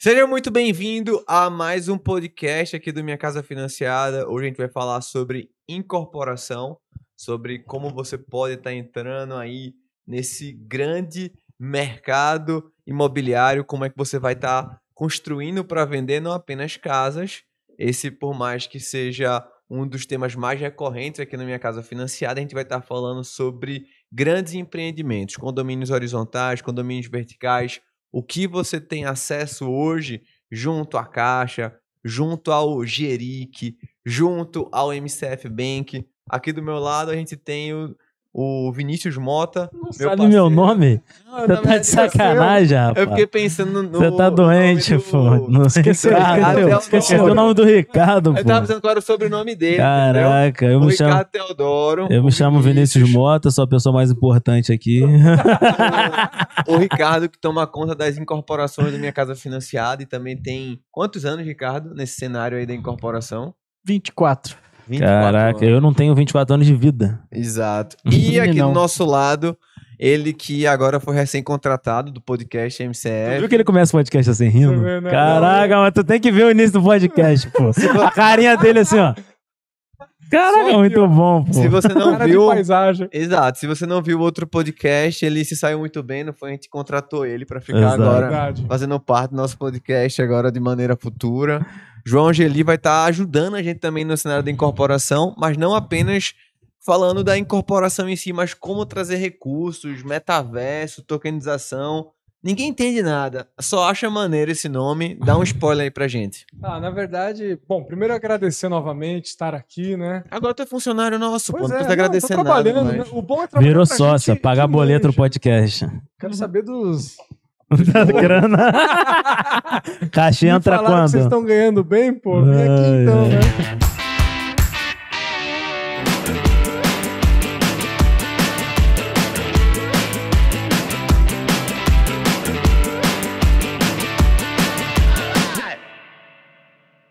Seja muito bem-vindo a mais um podcast aqui do Minha Casa Financiada. Hoje a gente vai falar sobre incorporação, sobre como você pode estar entrando aí nesse grande mercado imobiliário, como é que você vai estar construindo para vender não apenas casas. Esse, por mais que seja um dos temas mais recorrentes aqui no Minha Casa Financiada, a gente vai estar falando sobre grandes empreendimentos, condomínios horizontais, condomínios verticais, o que você tem acesso hoje junto à Caixa, junto ao Geric, junto ao MCF Bank. Aqui do meu lado a gente tem o o Vinícius Mota. Não meu sabe parceiro. meu nome? Você tá de é sacanagem, rapaz. Eu fiquei pensando no. Você tá doente, do... pô. Não esqueceu o nome do Ricardo, pô. Eu tava pensando qual era o sobrenome dele. Caraca, entendeu? eu me chamo. Ricardo Teodoro. Eu me chamo Vinícius, Vinícius Mota, sou a pessoa mais importante aqui. o, o Ricardo que toma conta das incorporações da minha casa financiada e também tem. Quantos anos, Ricardo, nesse cenário aí da incorporação? 24. Caraca, anos. eu não tenho 24 anos de vida. Exato. E aqui do nosso lado, ele que agora foi recém-contratado do podcast MCF. Tu viu que ele começa o podcast assim rindo? Caraca, mas tu tem que ver o início do podcast, pô. A carinha dele assim, ó. Caraca, Só muito bom, pô. Se você não viu. paisagem. Exato. Se você não viu o outro podcast, ele se saiu muito bem, não foi? A gente contratou ele para ficar Exato. agora Verdade. fazendo parte do nosso podcast agora de maneira futura. João Angeli vai estar tá ajudando a gente também no cenário da incorporação, mas não apenas falando da incorporação em si, mas como trazer recursos, metaverso, tokenização Ninguém entende nada, só acha maneiro esse nome. Dá um spoiler aí pra gente. Ah, na verdade, bom, primeiro agradecer novamente estar aqui, né? Agora tu é funcionário nosso, pois pô, não é, precisa não, agradecer nada. Né? O bom é trabalhar Virou sócia, pagar boleto no podcast. Quero saber dos. da grana. Caixa entra quando? Vocês estão ganhando bem, pô? Vem aqui então, né?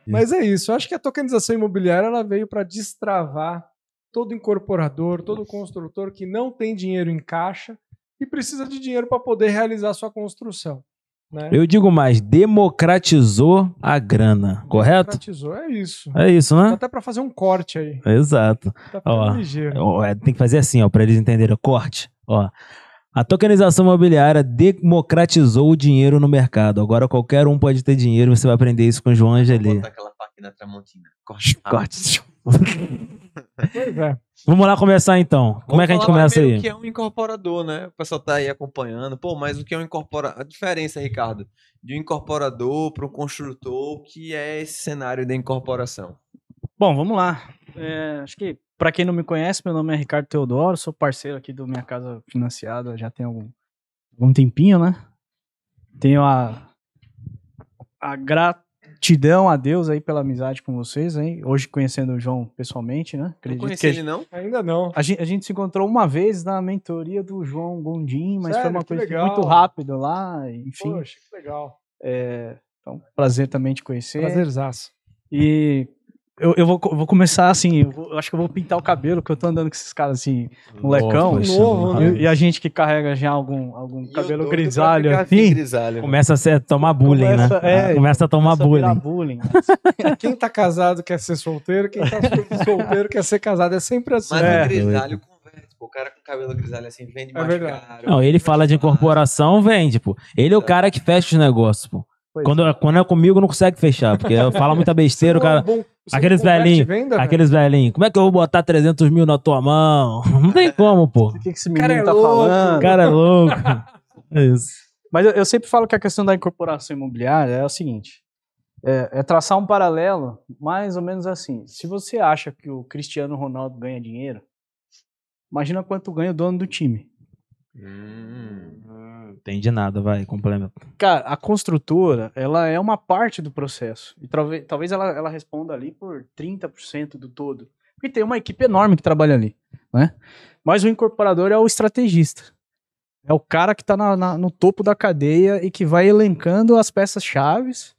Mas é isso. Eu acho que a tokenização imobiliária ela veio para destravar todo incorporador, todo construtor que não tem dinheiro em caixa e precisa de dinheiro para poder realizar sua construção. Né? Eu digo mais, democratizou a grana, democratizou, correto? Democratizou, é isso. É isso, né? Dá até para fazer um corte aí. Exato. Tá ó, ó, é, tem que fazer assim, ó, para eles entenderem o corte. Ó, a tokenização imobiliária democratizou o dinheiro no mercado. Agora qualquer um pode ter dinheiro, você vai aprender isso com o João Angelê. Vou aquela Tramontina. Corte. Corte. é. Vamos lá começar então. Vamos Como é que a gente começa aí? O que é um incorporador, né? O pessoal tá aí acompanhando. Pô, mas o que é um incorporador? A diferença, Ricardo, de um incorporador para um construtor, o que é esse cenário da incorporação? Bom, vamos lá. É, acho que para quem não me conhece, meu nome é Ricardo Teodoro, sou parceiro aqui do Minha Casa Financiada já tem algum, algum tempinho, né? Tenho a, a gratidão a Deus aí pela amizade com vocês, hein? Hoje conhecendo o João pessoalmente, né? Acredito não conheci ele, não? Ainda não. A gente, a gente se encontrou uma vez na mentoria do João Gondim, mas Sério? foi uma que coisa legal. muito rápido lá, enfim. Poxa, que legal. É, então, prazer também te conhecer. Prazerzaço. E eu, eu vou, vou, começar assim, eu, vou, eu, acho que eu vou pintar o cabelo, porque eu tô andando com esses caras assim, molecão. Um novo, né? E a gente que carrega já algum, algum cabelo grisalho assim. Grisalho, né? começa a ser, tomar bullying, né? começa, né? É, ah, começa a tomar começa bullying. A bullying quem tá casado quer ser solteiro, quem tá solteiro quer ser casado. É sempre assim. Mas é. o é grisalho o cara com cabelo grisalho assim vende é mais verdade. caro. Não, ele fala de incorporação, vende, pô. Ele é o é. cara que fecha os negócios, pô. Pois quando, é. é. quando é comigo, não consegue fechar, porque fala muita besteira, o cara. É bom, é aqueles velhinhos, aqueles velhinhos, como é que eu vou botar 300 mil na tua mão? Não tem como, pô. O que, que esse menino cara tá louco. falando? O cara é louco. É isso. Mas eu, eu, sempre falo que a questão da incorporação imobiliária é o seguinte: é, é, traçar um paralelo mais ou menos assim. Se você acha que o Cristiano Ronaldo ganha dinheiro, imagina quanto ganha o dono do time. Hum. Entendi nada, vai, complemento. Cara, a construtora, ela é uma parte do processo. E talvez, talvez ela, ela responda ali por 30% do todo. Porque tem uma equipe enorme que trabalha ali, né? Mas o incorporador é o estrategista. É o cara que está no topo da cadeia e que vai elencando as peças chaves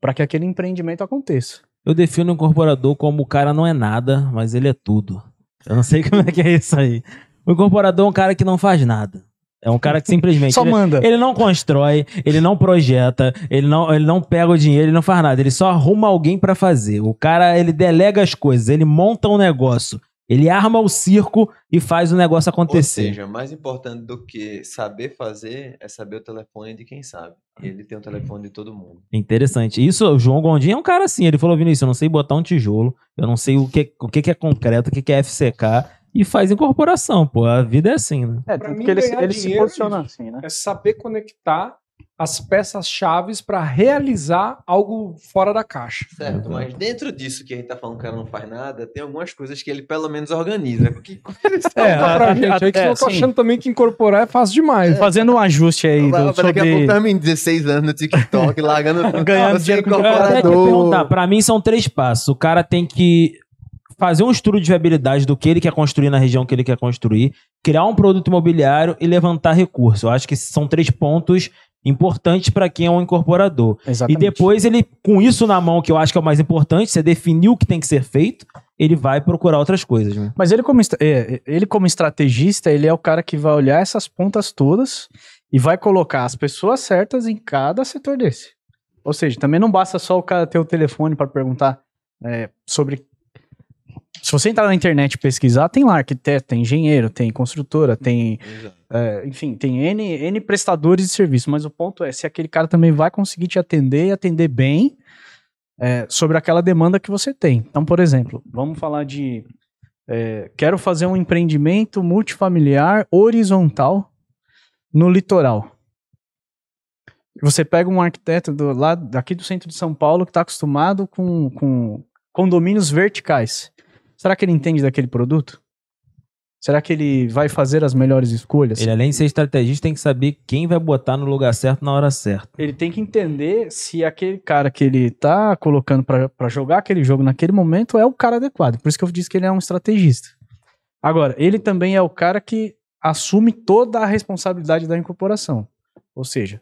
para que aquele empreendimento aconteça. Eu defino o incorporador como o cara não é nada, mas ele é tudo. Eu não sei como é que é isso aí. O incorporador é um cara que não faz nada. É um cara que simplesmente. só ele, manda. Ele não constrói, ele não projeta, ele não, ele não pega o dinheiro, ele não faz nada. Ele só arruma alguém para fazer. O cara, ele delega as coisas, ele monta um negócio. Ele arma o circo e faz o negócio acontecer. Ou seja, mais importante do que saber fazer é saber o telefone de quem sabe. Ele tem o telefone de todo mundo. Interessante. Isso, o João Gondim é um cara assim. Ele falou, Vinícius, eu não sei botar um tijolo, eu não sei o que, o que, é concreto, o que é FCK e faz incorporação, pô. A vida é assim, né? É, tanto que ele, ele se posiciona é assim, né? É saber conectar as peças chaves para realizar algo fora da caixa. Certo, mas dentro disso que a gente tá falando que o cara não faz nada, tem algumas coisas que ele pelo menos organiza. Porque é, a, pra a, gente, a, é que é, eu tô sim. achando também que incorporar é fácil demais. É. Fazendo um ajuste aí do, então sobre... Daqui a pouco em 16 anos no TikTok, largando... Ganhando dinheiro com incorporador. Pra mim são três passos. O cara tem que fazer um estudo de viabilidade do que ele quer construir na região que ele quer construir, criar um produto imobiliário e levantar recurso. Eu acho que são três pontos importantes para quem é um incorporador. Exatamente. E depois ele, com isso na mão, que eu acho que é o mais importante, você definiu o que tem que ser feito, ele vai procurar outras coisas. Né? Mas ele como, é, ele como estrategista, ele é o cara que vai olhar essas pontas todas e vai colocar as pessoas certas em cada setor desse. Ou seja, também não basta só o cara ter o telefone para perguntar é, sobre se você entrar na internet e pesquisar, tem lá arquiteto, tem engenheiro, tem construtora, tem. É, enfim, tem N, N prestadores de serviço. Mas o ponto é se aquele cara também vai conseguir te atender e atender bem é, sobre aquela demanda que você tem. Então, por exemplo, vamos falar de. É, quero fazer um empreendimento multifamiliar horizontal no litoral. Você pega um arquiteto do, lá, daqui do centro de São Paulo que está acostumado com, com condomínios verticais. Será que ele entende daquele produto? Será que ele vai fazer as melhores escolhas? Ele, além de ser estrategista, tem que saber quem vai botar no lugar certo na hora certa. Ele tem que entender se aquele cara que ele tá colocando para jogar aquele jogo naquele momento é o cara adequado. Por isso que eu disse que ele é um estrategista. Agora, ele também é o cara que assume toda a responsabilidade da incorporação. Ou seja,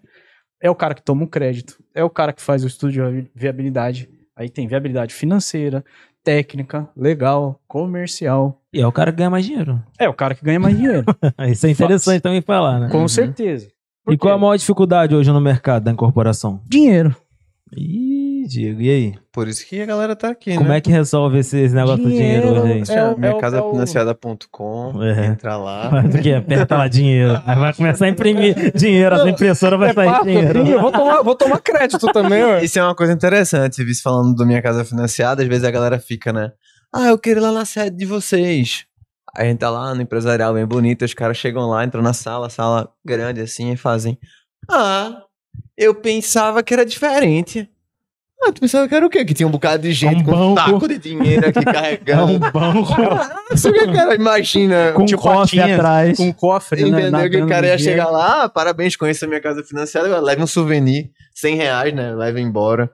é o cara que toma o crédito, é o cara que faz o estudo de viabilidade, aí tem viabilidade financeira, técnica, legal, comercial. E é o cara que ganha mais dinheiro. É, o cara que ganha mais dinheiro. Isso é interessante também falar, né? Com uhum. certeza. e qual a maior dificuldade hoje no mercado da incorporação? Dinheiro. Ih. Diego, e aí? Por isso que a galera tá aqui, Como né? é que resolve esse, negócio dinheiro, do dinheiro hoje, gente? É, é, minha é, casa é financiada.com, é. entra lá. Mas o que? Aperta lá dinheiro. Aí vai começar a imprimir dinheiro, as impressoras vai é sair passa, dinheiro. Eu vou tomar, vou tomar crédito também, ué. Isso é uma coisa interessante, visto falando do Minha Casa Financiada, às vezes a galera fica, né? Ah, eu quero ir lá na sede de vocês. Aí a gente tá lá no empresarial bem bonito, os caras chegam lá, entram na sala, sala grande assim, e fazem. Ah, eu pensava que era diferente. Ah, tu pensava que era o quê? Que tinha um bocado de gente é um com um taco de dinheiro aqui carregando. É um banco. Isso ah, que, cara, imagina. Com um tipo, cofre atrás. Com um cofre, né, Entendeu? Né, que o cara ia chegar lá, ah, parabéns, conheça a minha casa financeira leve um souvenir, 100 reais, né? Leve embora.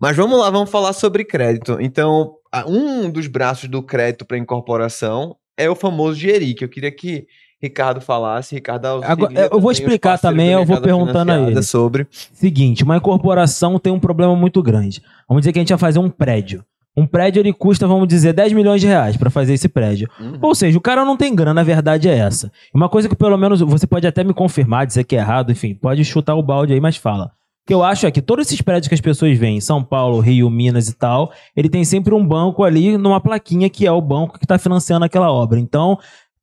Mas vamos lá, vamos falar sobre crédito. Então, um dos braços do crédito para incorporação é o famoso Jeri que eu queria que Ricardo falasse, Ricardo Agora, Eu vou explicar também, eu vou perguntando a ele. Sobre... Seguinte, uma incorporação tem um problema muito grande. Vamos dizer que a gente vai fazer um prédio. Um prédio ele custa, vamos dizer, 10 milhões de reais para fazer esse prédio. Uhum. Ou seja, o cara não tem grana, a verdade é essa. Uma coisa que pelo menos você pode até me confirmar, dizer que é errado, enfim, pode chutar o balde aí, mas fala. O que eu acho é que todos esses prédios que as pessoas vêm, São Paulo, Rio, Minas e tal, ele tem sempre um banco ali numa plaquinha que é o banco que está financiando aquela obra. Então,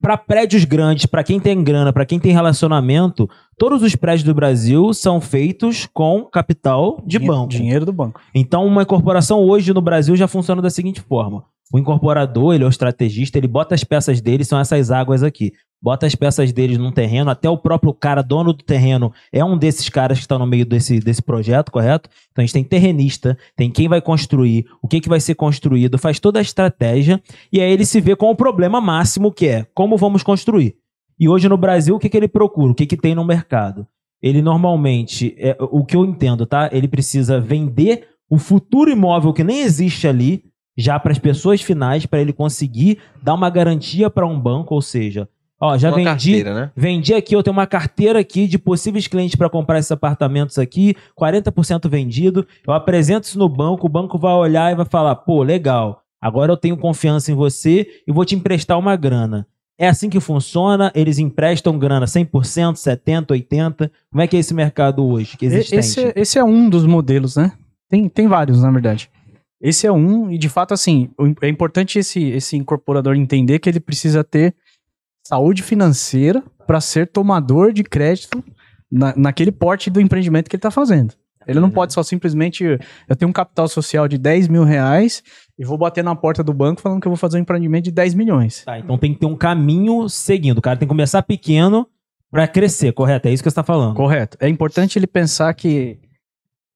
para prédios grandes, para quem tem grana, para quem tem relacionamento, todos os prédios do Brasil são feitos com capital de dinheiro, banco. Dinheiro do banco. Então, uma incorporação hoje no Brasil já funciona da seguinte forma. O incorporador, ele é o estrategista, ele bota as peças dele, são essas águas aqui bota as peças deles num terreno, até o próprio cara, dono do terreno, é um desses caras que está no meio desse, desse projeto, correto? Então a gente tem terrenista, tem quem vai construir, o que, que vai ser construído, faz toda a estratégia, e aí ele se vê com o problema máximo que é como vamos construir. E hoje no Brasil, o que, que ele procura? O que, que tem no mercado? Ele normalmente, é, o que eu entendo, tá? Ele precisa vender o futuro imóvel que nem existe ali, já para as pessoas finais, para ele conseguir dar uma garantia para um banco, ou seja, Ó, já uma vendi. Carteira, né? Vendi aqui, eu tenho uma carteira aqui de possíveis clientes para comprar esses apartamentos aqui, 40% vendido. Eu apresento isso no banco, o banco vai olhar e vai falar: pô, legal, agora eu tenho confiança em você e vou te emprestar uma grana. É assim que funciona? Eles emprestam grana 100%, 70%, 80%? Como é que é esse mercado hoje que existe? Esse, esse é um dos modelos, né? Tem, tem vários, na verdade. Esse é um, e de fato, assim, é importante esse, esse incorporador entender que ele precisa ter saúde financeira para ser tomador de crédito na, naquele porte do empreendimento que ele está fazendo. Ele não uhum. pode só simplesmente. Eu tenho um capital social de 10 mil reais e vou bater na porta do banco falando que eu vou fazer um empreendimento de 10 milhões. Tá, então tem que ter um caminho seguindo. O cara tem que começar pequeno para crescer, correto? É isso que você está falando. Correto. É importante ele pensar que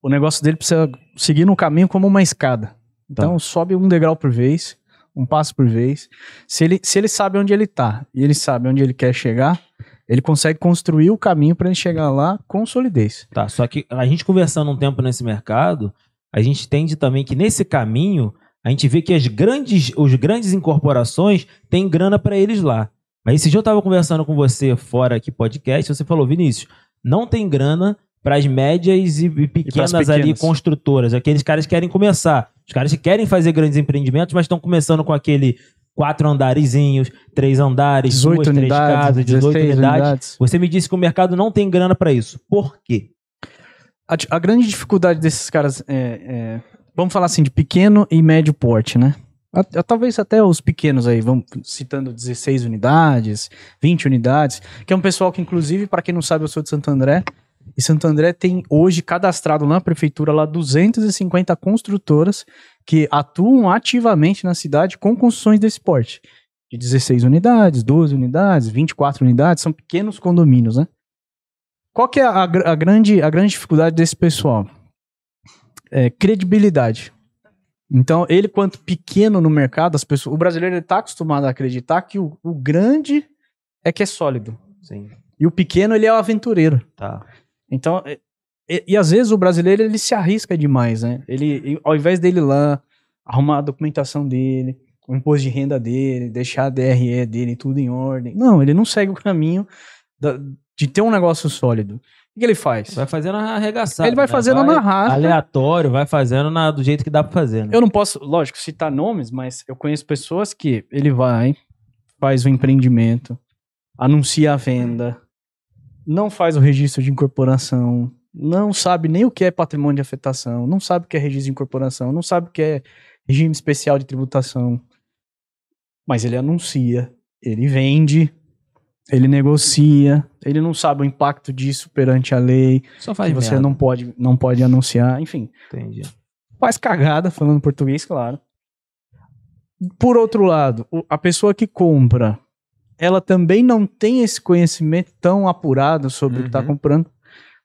o negócio dele precisa seguir no caminho como uma escada. Tá. Então sobe um degrau por vez, um passo por vez. Se ele, se ele sabe onde ele tá e ele sabe onde ele quer chegar, ele consegue construir o caminho para ele chegar lá com solidez. Tá, só que a gente conversando um tempo nesse mercado, a gente entende também que nesse caminho a gente vê que as grandes, os grandes incorporações têm grana para eles lá. Mas esse dia eu estava conversando com você fora aqui podcast, você falou, Vinícius, não tem grana para as médias e, e pequenas, e ali construtoras. Aqueles caras querem começar. Os caras que querem fazer grandes empreendimentos, mas estão começando com aquele quatro andarezinhos, três andares, 18 unidades, casas, 18 unidades. unidades. Você me disse que o mercado não tem grana para isso. Por quê? A, a, grande dificuldade desses caras é, é, vamos falar assim, de pequeno e médio porte, né? A, talvez até os pequenos aí, vamos citando 16 unidades, 20 unidades, que é um pessoal que, inclusive, para quem não sabe, eu sou de Santo André, e Santo André tem hoje cadastrado na prefeitura lá 250 construtoras que atuam ativamente na cidade com construções desse porte. De 16 unidades, 12 unidades, 24 unidades, são pequenos condomínios, né? Qual que é a, a grande, a grande dificuldade desse pessoal? É, credibilidade. Então, ele, quanto pequeno no mercado, as pessoas, o brasileiro está acostumado a acreditar que o, o grande é que é sólido. Sim. E o pequeno, ele é o aventureiro. Tá. Então, é, e, e, às vezes o brasileiro ele se arrisca demais, né? Ele, ao invés dele lá arrumar a documentação dele, o imposto de renda dele, deixar a DRE dele tudo em ordem. Não, ele não segue o caminho da, de ter um negócio sólido. O que ele faz? Vai fazendo arregaçado. Ele vai né? fazendo vai na raça. Aleatório, vai fazendo na, do jeito que dá pra fazer. Né? Eu não posso, lógico, citar nomes, mas eu conheço pessoas que ele vai, faz o um empreendimento, anuncia a venda, não faz o registro de incorporação, não sabe nem o que é patrimônio de afetação, não sabe o que é registro de incorporação, não sabe o que é regime especial de tributação. Mas ele anuncia, ele vende, ele negocia, ele não sabe o impacto disso perante a lei. Só faz que você não pode, não pode anunciar, enfim. Entendi. Faz cagada falando português, claro. Por outro lado, a pessoa que compra ela também não tem esse conhecimento tão apurado sobre uhum. o que está uhum. comprando.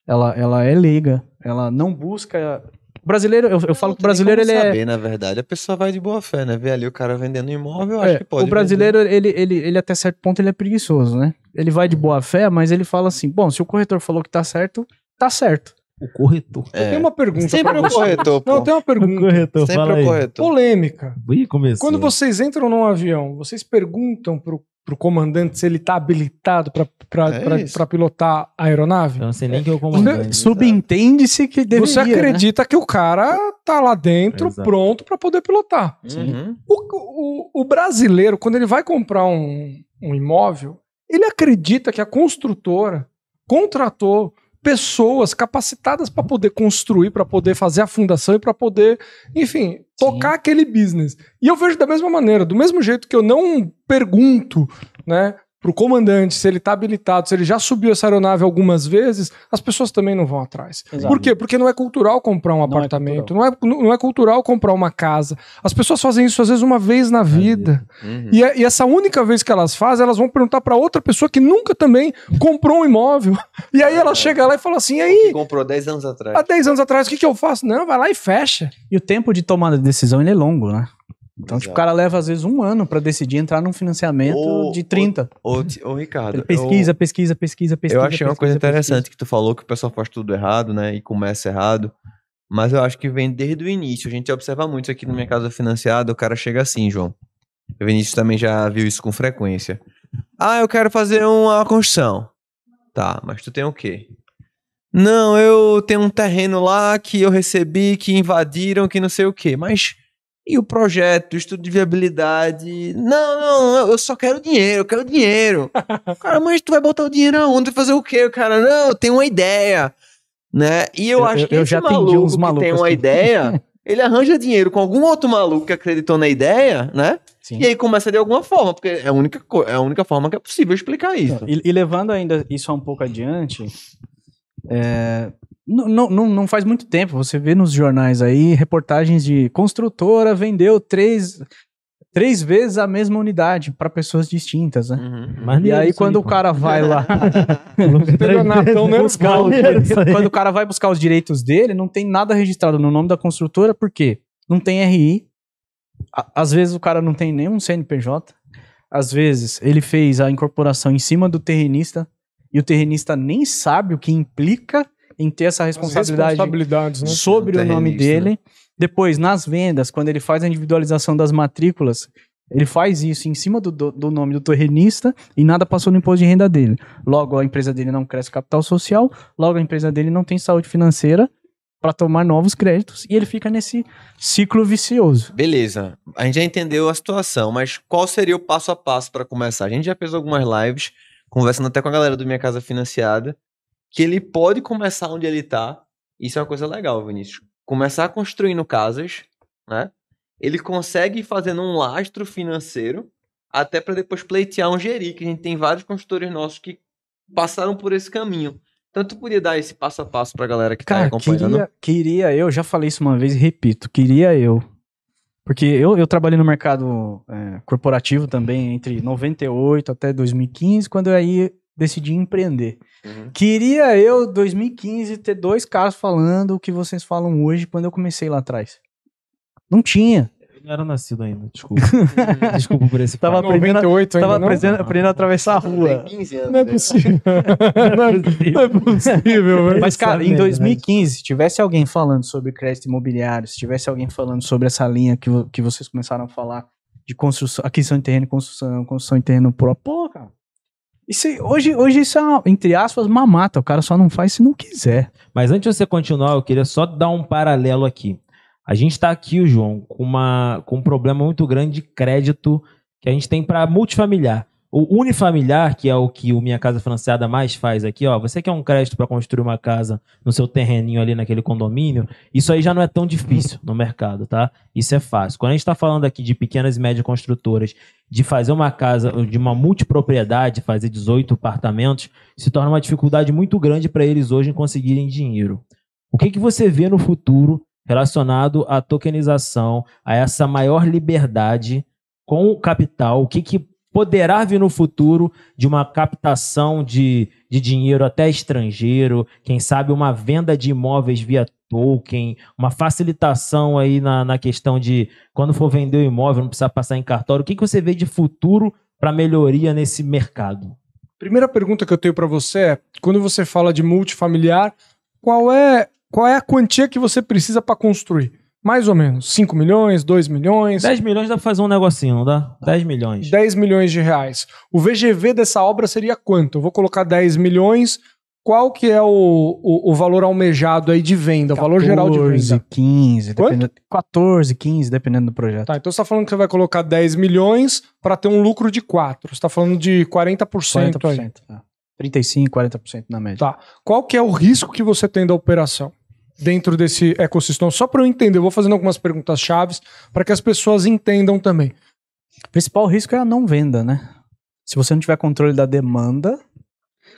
Ela, ela é leiga, ela não busca. O brasileiro, eu, eu falo que o brasileiro ele é saber, é. na verdade, a pessoa vai de boa fé, né? Vê ali o cara vendendo imóvel, eu acho é, que pode. O brasileiro, ele, ele, ele até certo ponto ele é preguiçoso, né? Ele vai de boa fé, mas ele fala assim: bom, se o corretor falou que tá certo, tá certo. O corretor. É. Eu tenho uma pergunta. Sempre é o corretor. Pô. Não, tem uma pergunta. O corretor, Sempre o corretor. Polêmica. Ui, Quando vocês entram num avião, vocês perguntam pro para o comandante se ele está habilitado para é pilotar a aeronave? não sei nem é. que é o comandante. É, subentende-se que deveria, Você né? acredita né? que o cara tá lá dentro, Exato. pronto para poder pilotar. Uhum. O, o, o, brasileiro, quando ele vai comprar um, um imóvel, ele acredita que a construtora contratou pessoas capacitadas para poder construir, para poder fazer a fundação e para poder, enfim, tocar Sim. aquele business. E eu vejo da mesma maneira, do mesmo jeito que eu não pergunto, né, para o comandante, se ele está habilitado, se ele já subiu essa aeronave algumas vezes, as pessoas também não vão atrás. Exato. Por quê? Porque não é cultural comprar um não é apartamento, é não, é, não é cultural comprar uma casa. As pessoas fazem isso às vezes uma vez na vida. Uhum. E, é, e, essa única vez que elas fazem, elas vão perguntar para outra pessoa que nunca também comprou um imóvel. E aí é ela chega lá e fala assim: e aí. Comprou 10 anos atrás. Há 10 anos atrás, o que, que eu faço? Não, vai lá e fecha. E o tempo de tomada de decisão ele é longo, né? Então, tipo, o cara leva às vezes um ano para decidir entrar num financiamento ô, de 30. Ô, ô, ô Ricardo. Ele pesquisa, pesquisa, pesquisa, pesquisa. Eu achei pesquisa, uma coisa interessante pesquisa. que tu falou que o pessoal faz tudo errado, né? E começa errado. Mas eu acho que vem desde o início. A gente observa muito isso aqui na minha casa financiada. O cara chega assim, João. O Vinícius também já viu isso com frequência. Ah, eu quero fazer uma construção. Tá, mas tu tem o quê? Não, eu tenho um terreno lá que eu recebi, que invadiram, que não sei o quê. Mas e o projeto, o estudo de viabilidade. Não, não, eu só quero dinheiro, eu quero dinheiro. cara, mas tu vai botar o dinheiro aonde? Fazer o quê? O cara, não, eu tenho uma ideia. Né? E eu, eu acho que eu, já maluco uns malucos que tem uma que... ideia, ele arranja dinheiro com algum outro maluco que acreditou na ideia, né? Sim. E aí começa de alguma forma, porque é a única, é a única forma que é possível explicar isso. E, e levando ainda isso um pouco adiante, é, não, não, não faz muito tempo, você vê nos jornais aí reportagens de construtora vendeu três, três vezes a mesma unidade para pessoas distintas, né? Uhum. uhum. E aí, quando aí, o cara vai lá. quando o cara vai buscar os direitos dele, não tem nada registrado no nome da construtora, por quê? Não tem RI. Às vezes o cara não tem nenhum CNPJ. Às vezes ele fez a incorporação em cima do terrenista e o terrenista nem sabe o que implica em ter essa né? responsabilidade né? sobre o nome dele. Né? Depois, nas vendas, quando ele faz a individualização das matrículas, ele faz isso em cima do, do, do, nome do terrenista e nada passou no imposto de renda dele. Logo, a empresa dele não cresce capital social, logo, a empresa dele não tem saúde financeira para tomar novos créditos e ele fica nesse ciclo vicioso. Beleza, a gente já entendeu a situação, mas qual seria o passo a passo para começar? A gente já fez algumas lives conversando até com a galera do Minha Casa Financiada que ele pode começar onde ele está. Isso é uma coisa legal, Vinícius. Começar construindo casas, né? Ele consegue ir fazendo um lastro financeiro até para depois pleitear um geri, que a gente tem vários construtores nossos que passaram por esse caminho. Então tu podia dar esse passo a passo pra galera que tá Cara, tá acompanhando? Queria, queria eu, já falei isso uma vez e repito, queria eu. Porque eu, eu trabalhei no mercado é, corporativo também entre 98 até 2015, quando aí decidi empreender. Uhum. Queria eu, 2015, ter dois caras falando o que vocês falam hoje quando eu comecei lá atrás. Não tinha. Eu não era nascido ainda, desculpa. desculpa por esse. Tava aprendendo, 98 ainda, tava aprendendo, aprendendo a atravessar a rua. É né? é não é possível. não, é possível. não é possível. Mas, cara, em 2015, é se tivesse alguém falando sobre crédito imobiliário, se tivesse alguém falando sobre essa linha que, que vocês começaram a falar de construção, aquisição de terreno e construção, construção de terreno próprio, pô, cara isso, hoje, hoje isso é, uma, entre aspas, mamata. O cara só não faz se não quiser. Mas antes de você continuar, eu queria só dar um paralelo aqui. A gente está aqui, João, com, uma, com um problema muito grande de crédito que a gente tem para multifamiliar. O unifamiliar, que é o que o Minha Casa Financiada mais faz aqui, ó, você quer um crédito para construir uma casa no seu terreninho ali naquele condomínio, isso aí já não é tão difícil no mercado, tá? Isso é fácil. Quando a gente está falando aqui de pequenas e médias construtoras, de fazer uma casa, de uma multipropriedade, fazer 18 apartamentos, se torna uma dificuldade muito grande para eles hoje em conseguirem dinheiro. O que, que você vê no futuro relacionado à tokenização, a essa maior liberdade com o capital, o que, que poderá vir no futuro de uma captação de, de dinheiro até estrangeiro, quem sabe uma venda de imóveis via token, uma facilitação aí na, na questão de quando for vender o imóvel, não precisar passar em cartório. O que, que você vê de futuro para melhoria nesse mercado? Primeira pergunta que eu tenho para você é: quando você fala de multifamiliar, qual é, qual é a quantia que você precisa para construir? Mais ou menos. 5 milhões, 2 milhões. 10 milhões dá pra fazer um negocinho, não dá? 10 milhões. 10 milhões de reais. O VGV dessa obra seria quanto? Eu vou colocar 10 milhões. Qual que é o, o, o valor almejado aí de venda, 14, o valor geral de venda? 15, dependendo, 14, 15, dependendo do projeto. Tá, então você tá falando que você vai colocar 10 milhões para ter um lucro de 4. Você tá falando de 40%, 40% aí. É. 35, 40% na média. Tá. Qual que é o risco que você tem da operação? dentro desse ecossistema? Só para eu entender, eu vou fazendo algumas perguntas chaves para que as pessoas entendam também. O principal risco é a não venda, né? Se você não tiver controle da demanda,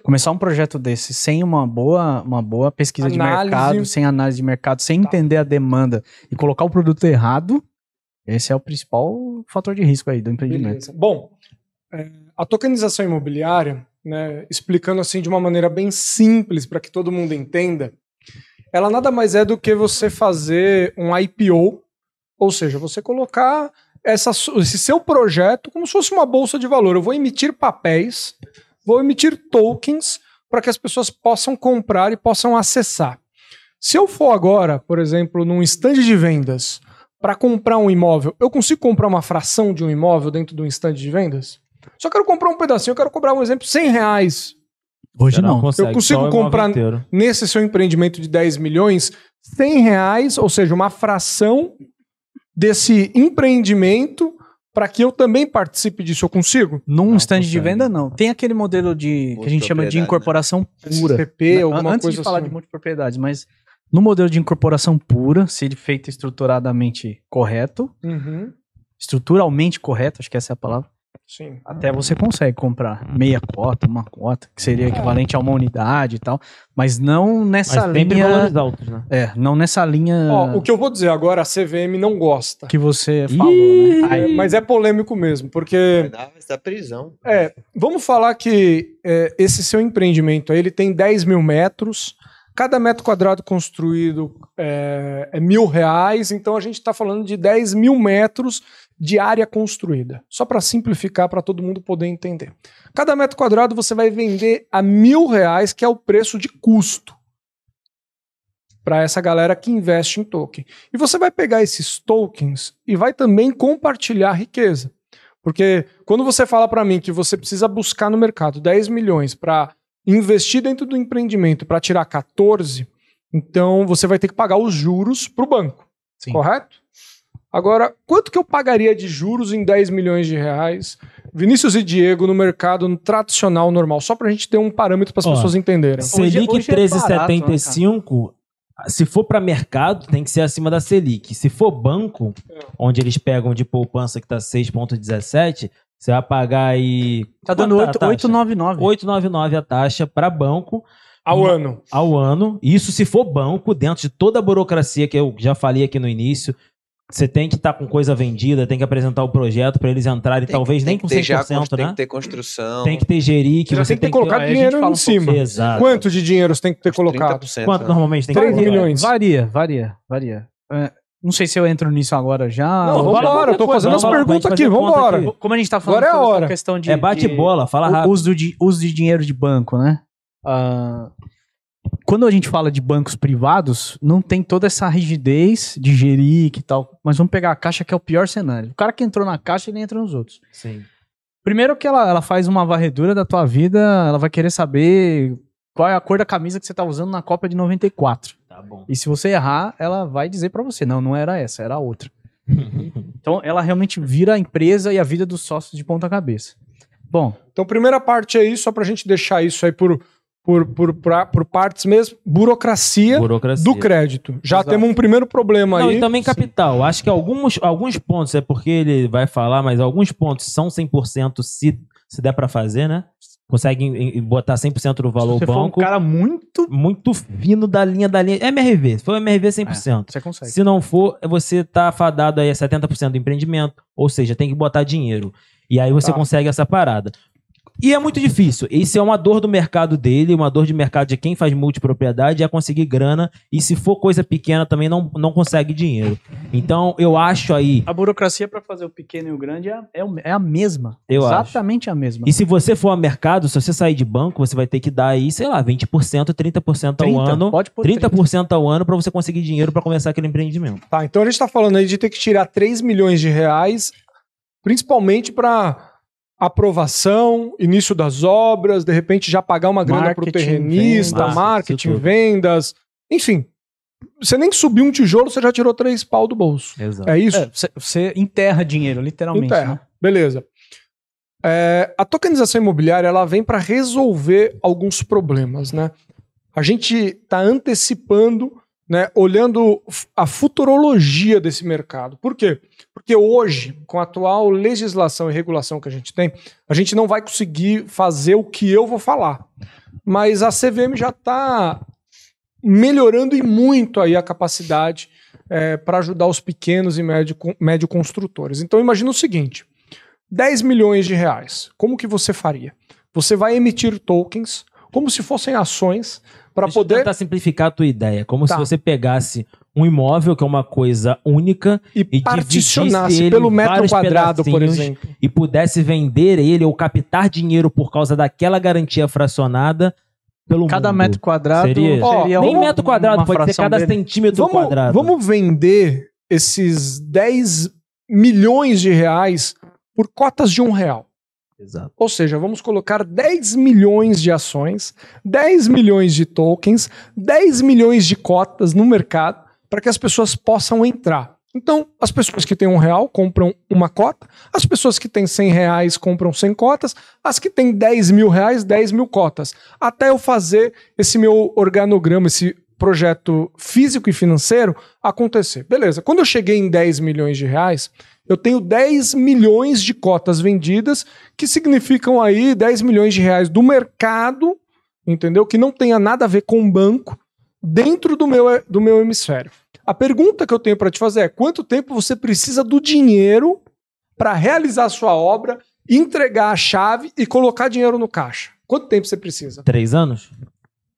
começar um projeto desse sem uma boa, uma boa pesquisa análise. de mercado, sem análise de mercado, sem tá. entender a demanda e colocar o produto errado, esse é o principal fator de risco aí do empreendimento. Beleza. Bom, é, a tokenização imobiliária, né, explicando assim de uma maneira bem simples para que todo mundo entenda, ela nada mais é do que você fazer um IPO, ou seja, você colocar essa, esse seu projeto como se fosse uma bolsa de valor. Eu vou emitir papéis, vou emitir tokens para que as pessoas possam comprar e possam acessar. Se eu for agora, por exemplo, num stand de vendas para comprar um imóvel, eu consigo comprar uma fração de um imóvel dentro do stand de vendas? Só quero comprar um pedacinho, eu quero cobrar, um exemplo, 100 reais Hoje não. não. Consegue, eu consigo comprar nesse seu empreendimento de 10 milhões 100 reais, ou seja, uma fração desse empreendimento para que eu também participe disso, eu consigo? Num stand de venda, não. Tem aquele modelo de que a gente chama de né? incorporação né? pura. SPP, alguma Antes coisa de falar assim. de multipropriedades, mas no modelo de incorporação pura, se ele feito estruturadamente correto, uhum. estruturalmente correto, acho que essa é a palavra, Sim. Até você consegue comprar meia cota, uma cota, que seria é. equivalente a uma unidade e tal, mas não nessa mas linha. valores altos, né? É, não nessa linha. Ó, o que eu vou dizer agora, a CVM não gosta. Que você falou, né? É, mas é polêmico mesmo, porque. Vai dar prisão. É, vamos falar que é, esse seu empreendimento aí, ele tem 10 mil metros. Cada metro quadrado construído é, é mil reais, então a gente está falando de 10 mil metros de área construída. Só para simplificar para todo mundo poder entender. Cada metro quadrado você vai vender a mil reais, que é o preço de custo para essa galera que investe em token. E você vai pegar esses tokens e vai também compartilhar riqueza. Porque quando você fala para mim que você precisa buscar no mercado 10 milhões para investir dentro do empreendimento para tirar 14, então você vai ter que pagar os juros para o banco. Sim. Correto? Agora, quanto que eu pagaria de juros em 10 milhões de reais? Vinícius e Diego no mercado no tradicional normal, só para a gente ter um parâmetro para as pessoas entenderem. Selic 13,75, é né, se for para mercado, tem que ser acima da Selic. Se for banco, é. onde eles pegam de poupança que está 6,17, você vai pagar aí. Tá dando 8,99. 8,99 tá a taxa para banco. Ao ano. Ao ano. Isso se for banco, dentro de toda a burocracia que eu já falei aqui no início, você tem que estar tá com coisa vendida, tem que apresentar o projeto para eles entrarem, tem, talvez tem nem com 100%, já, né? Tem que né? ter construção. Tem que ter gerir, que já você tem que ter colocado que, é, dinheiro em cima. Exato. Quanto de dinheiro você tem que ter colocado? Quanto né? normalmente tem 3 que 3 milhões. Varia, varia, varia. É, não sei se eu entro nisso agora já. Não, vambora, eu tô fazendo as perguntas aqui, vambora. Como a gente tá falando agora é a hora. questão de... É bate-bola, fala rápido. Uso, de, uso de dinheiro de banco, né? Uh, quando a gente fala de bancos privados, não tem toda essa rigidez de gerir e tal. Mas vamos pegar a caixa, que é o pior cenário. O cara que entrou na caixa, ele entra nos outros. Sim. Primeiro que ela, ela faz uma varredura da tua vida, ela vai querer saber qual é a cor da camisa que você tá usando na Copa de 94. Tá bom. E se você errar, ela vai dizer para você, não, não era essa, era a outra. então ela realmente vira a empresa e a vida dos sócios de ponta cabeça. Bom. Então, primeira parte aí, só pra gente deixar isso aí por por, por, pra, por partes mesmo, burocracia, burocracia. do crédito. Já Exato. temos um primeiro problema Não, aí. E também capital. Sim. Acho que alguns, alguns pontos, é porque ele vai falar, mas alguns pontos são 100% se, se der para fazer, né? Consegue botar 100% do valor você banco. For um cara muito. Muito fino da linha da linha. MRV. foi MRV 100%. É, você consegue. Se não for, você tá fadado aí a 70% do empreendimento. Ou seja, tem que botar dinheiro. E aí você tá. consegue essa parada. E é muito difícil. Isso é uma dor do mercado dele, uma dor de mercado de quem faz multipropriedade é conseguir grana. E se for coisa pequena também não, não consegue dinheiro. Então eu acho aí. A burocracia para fazer o pequeno e o grande é, é, é a mesma. Eu exatamente acho. a mesma. E se você for a mercado, se você sair de banco, você vai ter que dar aí, sei lá, 20%, 30% ao 30, ano. Pode pôr 30%, 30 ao ano para você conseguir dinheiro para começar aquele empreendimento. Tá, então a gente está falando aí de ter que tirar 3 milhões de reais, principalmente para aprovação, início das obras, de repente já pagar uma grana para o terrenista, vendas, marketing, vendas, enfim. Você nem subiu um tijolo, você já tirou três pau do bolso. Exato. É isso? É, você enterra dinheiro, literalmente. Enterra. Né? Beleza. É, a tokenização imobiliária ela vem para resolver alguns problemas, né? A gente está antecipando né, olhando a futurologia desse mercado. Por quê? Porque hoje, com a atual legislação e regulação que a gente tem, a gente não vai conseguir fazer o que eu vou falar. Mas a CVM já está melhorando e muito aí a capacidade é, para ajudar os pequenos e médio, médio construtores. Então imagina o seguinte: 10 milhões de reais. Como que você faria? Você vai emitir tokens como se fossem ações para poder tentar simplificar a tua ideia, como tá. se você pegasse um imóvel que é uma coisa única e, e particionasse pelo metro quadrado, por exemplo, e pudesse vender ele ou captar dinheiro por causa daquela garantia fracionada pelo cada mundo. metro quadrado seria, oh, seria nem um, metro quadrado, pode ser cada dele. centímetro vamos, quadrado. Vamos vender esses 10 milhões de reais por cotas de um real. Exato. Ou seja, vamos colocar 10 milhões de ações, 10 milhões de tokens, 10 milhões de cotas no mercado para que as pessoas possam entrar. Então, as pessoas que têm um real compram uma cota, as pessoas que têm 100 reais compram 100 cotas, as que têm 10 mil reais, 10 mil cotas. Até eu fazer esse meu organograma, esse projeto físico e financeiro acontecer. Beleza, quando eu cheguei em 10 milhões de reais, eu tenho 10 milhões de cotas vendidas, que significam aí 10 milhões de reais do mercado, entendeu? Que não tenha nada a ver com o banco dentro do meu, do meu hemisfério. A pergunta que eu tenho para te fazer é: quanto tempo você precisa do dinheiro para realizar a sua obra, entregar a chave e colocar dinheiro no caixa? Quanto tempo você precisa? Três anos?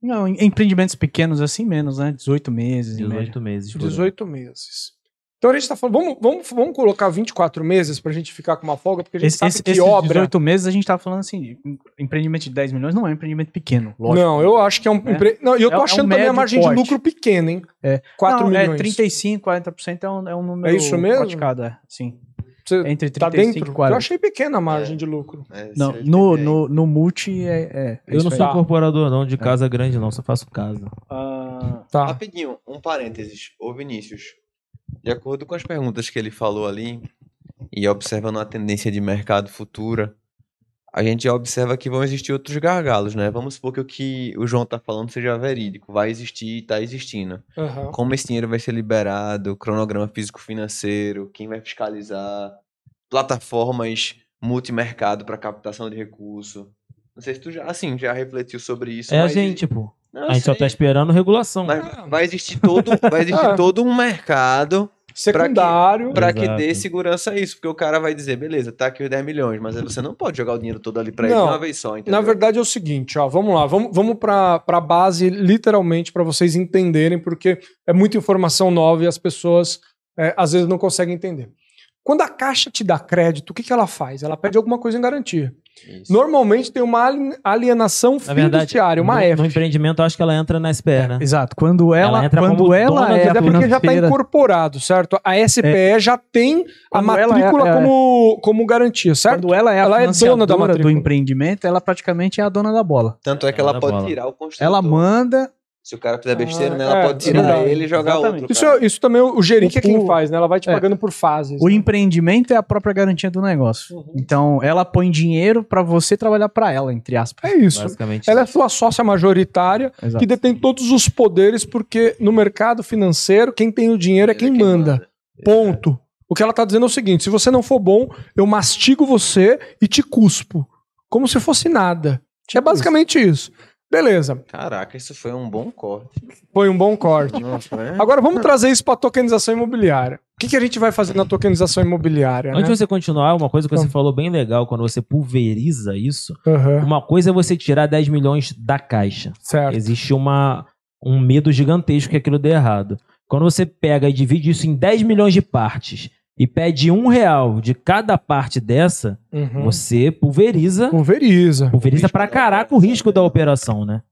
Não, em empreendimentos pequenos assim menos, né? 18 meses. 18 meses. 18 meses. Então a gente tá falando, vamos, vamos, vamos colocar 24 meses pra gente ficar com uma folga, porque a gente esse, sabe esse, que esse obra. 18 meses a gente tá falando assim, empreendimento de 10 milhões não é um empreendimento pequeno. Lógico. Não, eu acho que é um. É. Empre... Não, e eu tô é, achando é um também a margem porte. de lucro pequena, hein? É. 4 não, é milhões. É 35, 40% é um, é um número é isso mesmo? praticado, é. Sim. Você tá Entre 35 tá dentro? e 40. Eu achei pequena a margem é. de lucro. É, não, no, no, no multi é. eu não sou tá. incorporador, não, de casa grande, não, só faço casa. Ah, tá. Rapidinho, um parênteses. Ô, Vinícius. De acordo com as perguntas que ele falou ali, e observando a tendência de mercado futura, a gente já observa que vão existir outros gargalos, né? Vamos supor que o que o João está falando seja verídico, vai existir e está existindo. Uhum. Como esse dinheiro vai ser liberado, cronograma físico-financeiro, quem vai fiscalizar, plataformas multimercado para captação de recurso. Não sei se tu já, assim, já refletiu sobre isso. É a gente, pô. Não, a gente sei. só tá esperando regulação. Ah. vai existir todo, vai existir ah. todo um mercado secundário para que, que, dê segurança a isso, porque o cara vai dizer, beleza, tá aqui os 10 milhões, mas você não pode jogar o dinheiro todo ali para ele uma vez só, entendeu? Na verdade é o seguinte, ó, vamos lá, vamos, vamos para a base literalmente para vocês entenderem, porque é muita informação nova e as pessoas é, às vezes não conseguem entender. Quando a caixa te dá crédito, o que, que ela faz? Ela pede alguma coisa em garantia. Isso. Normalmente tem uma alienação fiduciária, uma no, F. No empreendimento, acho que ela entra na SPE, é, né? exato. Quando ela, ela entra quando ela é, até porque já está incorporado, certo? A SPE é. já tem a é, matrícula é, como, como garantia, certo? Quando ela é ela é dona da matrícula. do empreendimento, ela praticamente é a dona da bola. Tanto é que é ela, ela pode bola. tirar o construtor. Ela manda se o cara fizer ah, besteira, ah, né, ela é, pode tirar é ele e jogar exatamente. outro. Isso, é, isso também é o gerente é quem faz, né? Ela vai te pagando por fases. O né? empreendimento é a própria garantia do negócio. Uhum. Então, ela põe dinheiro para você trabalhar para ela, entre aspas. É isso. Basicamente. Ela é sua sócia majoritária Exato. que detém todos os poderes, porque no mercado financeiro, quem tem o dinheiro é quem, quem manda. manda. Ponto. O que ela está dizendo é o seguinte: se você não for bom, eu mastigo você e te cuspo. Como se fosse nada. É basicamente isso. Beleza. Caraca, isso foi um bom corte. Foi um bom corte. Nossa, é? Agora vamos trazer isso para tokenização imobiliária. O que, que, a gente vai fazer na tokenização imobiliária? Antes de né? você continuar, uma coisa que então. você falou bem legal, quando você pulveriza isso, uhum. uma coisa é você tirar 10 milhões da caixa. Certo. Existe uma, um medo gigantesco que aquilo dê errado. Quando você pega e divide isso em 10 milhões de partes, e pede um real de cada parte dessa, uhum. você pulveriza. Pulveriza. Pulveriza pra caraca o risco da operação, né?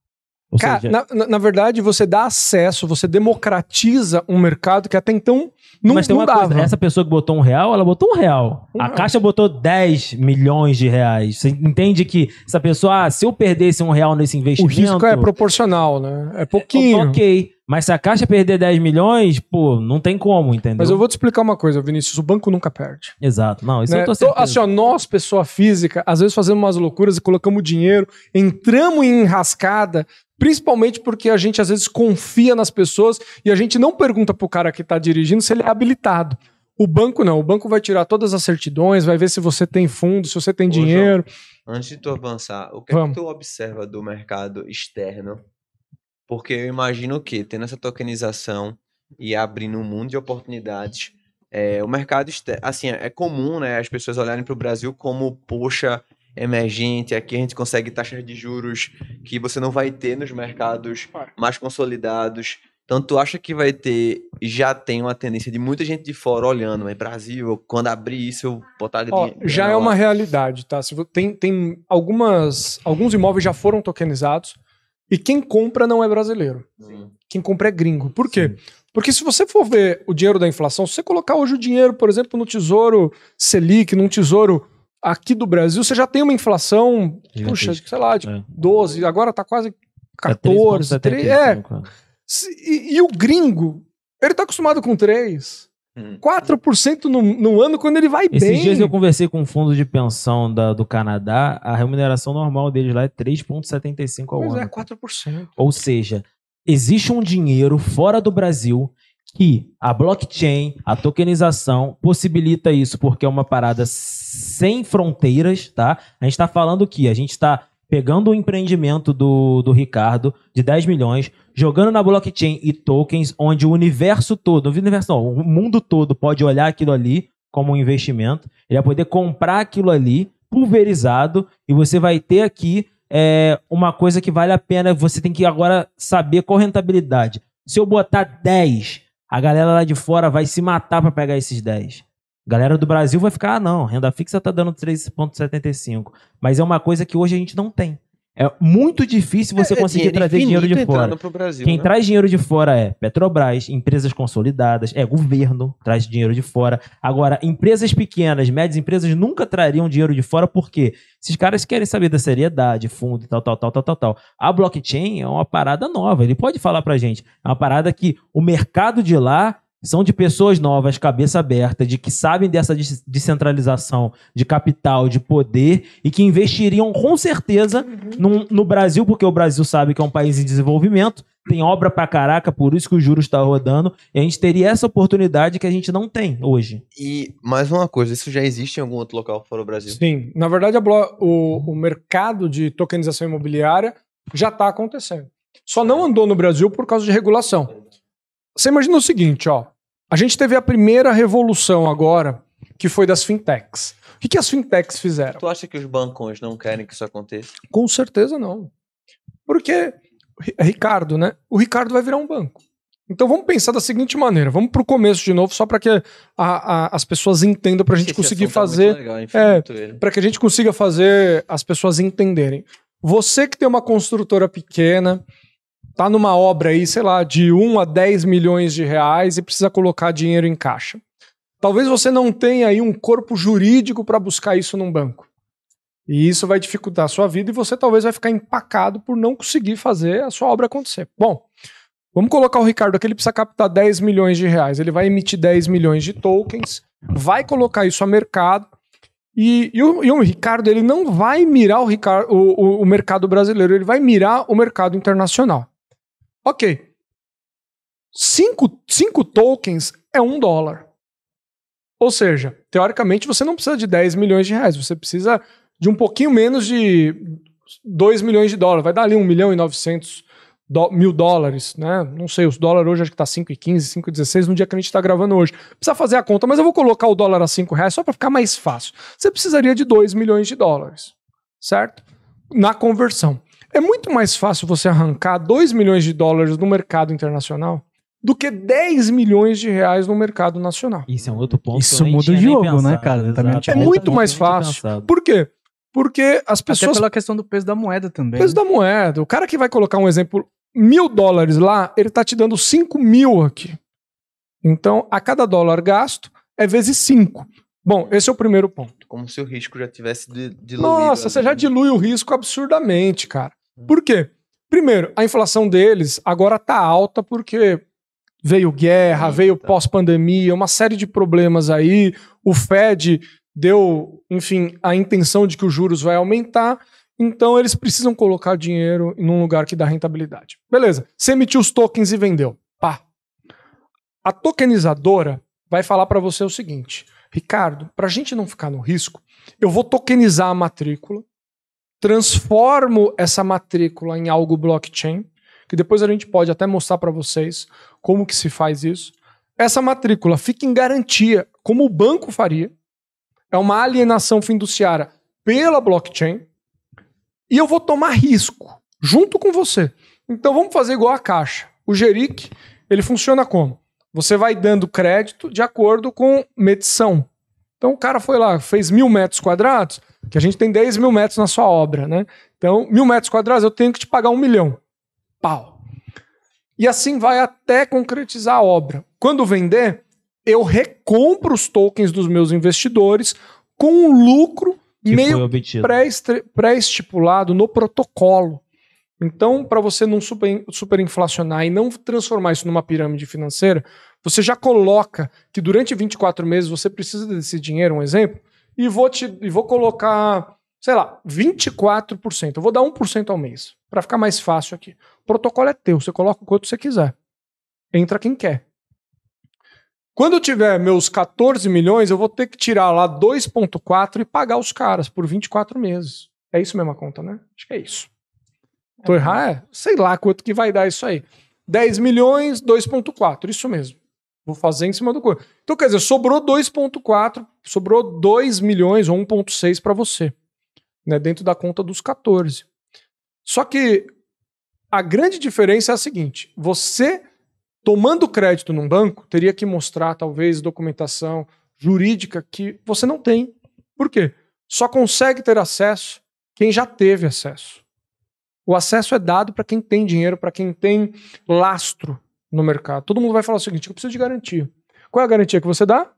Ou Cara, seja... na, na, verdade, você dá acesso, você democratiza um mercado que até então não, Mas tem não uma dava. Coisa, essa pessoa que botou um real, ela botou um real. Um a real. Uhum. Caixa botou 10 milhões de reais. Você entende que essa pessoa, ah, se eu perdesse um real nesse investimento... O risco é proporcional, né? É pouquinho. É, ok. Mas se a Caixa perder 10 milhões, pô, não tem como, entendeu? Mas eu vou te explicar uma coisa, Vinícius. O banco nunca perde. Exato. Não, isso né? eu tô certeza. Então, assim, ó, nós, pessoa física, às vezes fazemos umas loucuras e colocamos dinheiro, entramos em enrascada, principalmente porque a gente às vezes confia nas pessoas e a gente não pergunta pro cara que tá dirigindo se ele é habilitado. O banco não. O banco vai tirar todas as certidões, vai ver se você tem fundo, se você tem Ô, dinheiro. João, antes de tu avançar, o que, Vamos. é que tu observa do mercado externo porque eu imagino que, tendo essa tokenização e abrindo um mundo de oportunidades, é, o mercado, assim, é, é comum né, as pessoas olharem para o Brasil como, poxa, emergente, aqui a gente consegue taxas de juros que você não vai ter nos mercados mais consolidados. Então, tu acha que vai ter, já tem uma tendência de muita gente de fora olhando, mas Brasil, quando abrir isso, eu botar Ó, Já é uma realidade, tá? Tem, tem algumas, alguns imóveis já foram tokenizados, e quem compra não é brasileiro. Sim. Quem compra é gringo. Por quê? Sim. Porque se você for ver o dinheiro da inflação, se você colocar hoje o dinheiro, por exemplo, no tesouro Selic, num tesouro aqui do Brasil, você já tem uma inflação, puxa, sei lá, de tipo, é. 12, agora tá quase 14, é 3, 3 é. Né, e, e, o gringo, ele tá acostumado com 3. 4% uhum. no, no ano quando ele vai Esses bem. Esses dias eu conversei com um fundo de pensão da, do Canadá, a remuneração normal deles lá é 3,75 ao pois é, ano. Mas é 4%. Ou seja, existe um dinheiro fora do Brasil que a blockchain, a tokenização possibilita isso, porque é uma parada sem fronteiras, tá? A gente está falando que a gente está pegando o empreendimento do, do Ricardo, de 10 milhões, jogando na blockchain e tokens, onde o universo todo, o universo não, o mundo todo pode olhar aquilo ali como um investimento, ele vai poder comprar aquilo ali pulverizado e você vai ter aqui é, uma coisa que vale a pena, você tem que agora saber qual rentabilidade. Se eu botar 10, a galera lá de fora vai se matar para pegar esses 10. Galera do Brasil vai ficar, ah, não, renda fixa tá dando 3,75. Mas é uma coisa que hoje a gente não tem. É muito difícil você é, é conseguir dinheiro trazer dinheiro de fora. Brasil, Quem né? traz dinheiro de fora é Petrobras, empresas consolidadas, é governo traz dinheiro de fora. Agora, empresas pequenas, médias empresas nunca trariam dinheiro de fora porque esses caras querem saber da seriedade, fundo e tal, tal, tal, tal, tal, tal. A blockchain é uma parada nova. Ele pode falar pra gente. É uma parada que o mercado de lá são de pessoas novas, cabeça aberta, de que sabem dessa descentralização de capital, de poder e que investiriam com certeza uhum. no, no Brasil, porque o Brasil sabe que é um país em desenvolvimento, tem obra pra caraca, por isso que o juros está rodando, e a gente teria essa oportunidade que a gente não tem hoje. E mais uma coisa, isso já existe em algum outro local fora o Brasil? Sim, na verdade o, o mercado de tokenização imobiliária já está acontecendo. Só não andou no Brasil por causa de regulação. Você imagina o seguinte, ó. A gente teve a primeira revolução agora, que foi das fintechs. O que, que as fintechs fizeram? Tu acha que os bancões não querem que isso aconteça? Com certeza não. Porque, Ricardo, né? O Ricardo vai virar um banco. Então vamos pensar da seguinte maneira: vamos para o começo de novo, só para que a, a, as pessoas entendam, para a gente conseguir tá fazer. Tá é, para que a gente consiga fazer as pessoas entenderem. Você que tem uma construtora pequena, tá numa obra aí, sei lá, de 1 a 10 milhões de reais e precisa colocar dinheiro em caixa. Talvez você não tenha aí um corpo jurídico para buscar isso num banco. E isso vai dificultar a sua vida e você talvez vai ficar empacado por não conseguir fazer a sua obra acontecer. Bom, vamos colocar o Ricardo aqui, ele precisa captar 10 milhões de reais. Ele vai emitir 10 milhões de tokens, vai colocar isso a mercado. E, e, o, e, o, Ricardo, ele não vai mirar o, Ricardo, o, o mercado brasileiro, ele vai mirar o mercado internacional. Ok. Cinco, cinco tokens é um dólar. Ou seja, teoricamente você não precisa de 10 milhões de reais, você precisa de um pouquinho menos de 2 milhões de dólares. Vai dar ali 1 milhão e 900 do, mil dólares, né? Não sei, os dólares hoje acho que tá 5,15, 5,16 no dia que a gente está gravando hoje. Precisa fazer a conta, mas eu vou colocar o dólar a 5 reais só para ficar mais fácil. Você precisaria de 2 milhões de dólares, certo? Na conversão. É muito mais fácil você arrancar 2 milhões de dólares no mercado internacional do que 10 milhões de reais no mercado nacional. Isso é um outro ponto. Isso muda o jogo, né, pensado, né, cara? é muito mais fácil. Por quê? Porque as pessoas. Até pela questão do peso da moeda também. Peso né? da moeda. O cara que vai colocar um exemplo, mil dólares lá, ele tá te dando 5 mil aqui. Então, a cada dólar gasto é vezes 5. Bom, esse é o primeiro ponto como se o risco já tivesse diluído. Nossa, né? você já dilui o risco absurdamente, cara. Hum. Por quê? Primeiro, a inflação deles agora tá alta porque veio guerra, Eita. veio pós-pandemia, uma série de problemas aí. O Fed deu, enfim, a intenção de que os juros vai aumentar. Então eles precisam colocar dinheiro em um lugar que dá rentabilidade. Beleza. Você emitiu os tokens e vendeu. Pá. A tokenizadora vai falar para você o seguinte: Ricardo, para a gente não ficar no risco, eu vou tokenizar a matrícula, transformo essa matrícula em algo blockchain, que depois a gente pode até mostrar para vocês como que se faz isso. Essa matrícula fica em garantia, como o banco faria. É uma alienação fiduciária pela blockchain. E eu vou tomar risco junto com você. Então vamos fazer igual a caixa. O Jeric, ele funciona como? Você vai dando crédito de acordo com medição. Então o cara foi lá, fez mil metros quadrados, que a gente tem 10 mil metros na sua obra, né? Então, mil metros quadrados, eu tenho que te pagar um milhão. Pau. E assim vai até concretizar a obra. Quando vender, eu recompro os tokens dos meus investidores com um lucro que meio pré-estipulado no protocolo. Então, para você não super, superinflacionar e não transformar isso numa pirâmide financeira, você já coloca que durante 24 meses você precisa desse dinheiro, um exemplo, e vou, te, e vou colocar, sei lá, 24%. Eu vou dar 1% ao mês, para ficar mais fácil aqui. O protocolo é teu, você coloca o quanto você quiser. Entra quem quer. Quando eu tiver meus 14 milhões, eu vou ter que tirar lá 2,4 e pagar os caras por 24 meses. É isso mesmo a conta, né? Acho que é isso. Tô errar, é, sei lá quanto que vai dar isso aí. 10 milhões, 2,4, isso mesmo. Vou fazer em cima do corpo. Então, quer dizer, sobrou 2,4, sobrou 2 milhões ou 1,6 para você, né, dentro da conta dos 14. Só que a grande diferença é a seguinte: você, tomando crédito num banco, teria que mostrar, talvez, documentação jurídica que você não tem. Por quê? Só consegue ter acesso quem já teve acesso. O acesso é dado para quem tem dinheiro, para quem tem lastro no mercado. Todo mundo vai falar o seguinte: eu preciso de garantia. Qual é a garantia que você dá?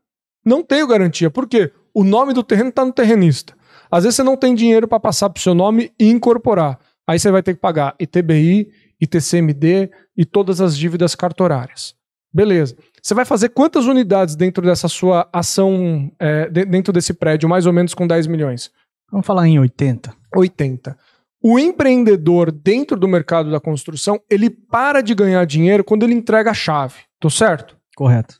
Não tenho garantia. Por quê? O nome do terreno está no terrenista. Às vezes você não tem dinheiro para passar para o seu nome e incorporar. Aí você vai ter que pagar ITBI, ITCMD e todas as dívidas cartorárias. Beleza. Você vai fazer quantas unidades dentro dessa sua ação, é, dentro desse prédio, mais ou menos com 10 milhões? Vamos falar em 80. 80 o empreendedor dentro do mercado da construção, ele para de ganhar dinheiro quando ele entrega a chave. Tô certo? Correto.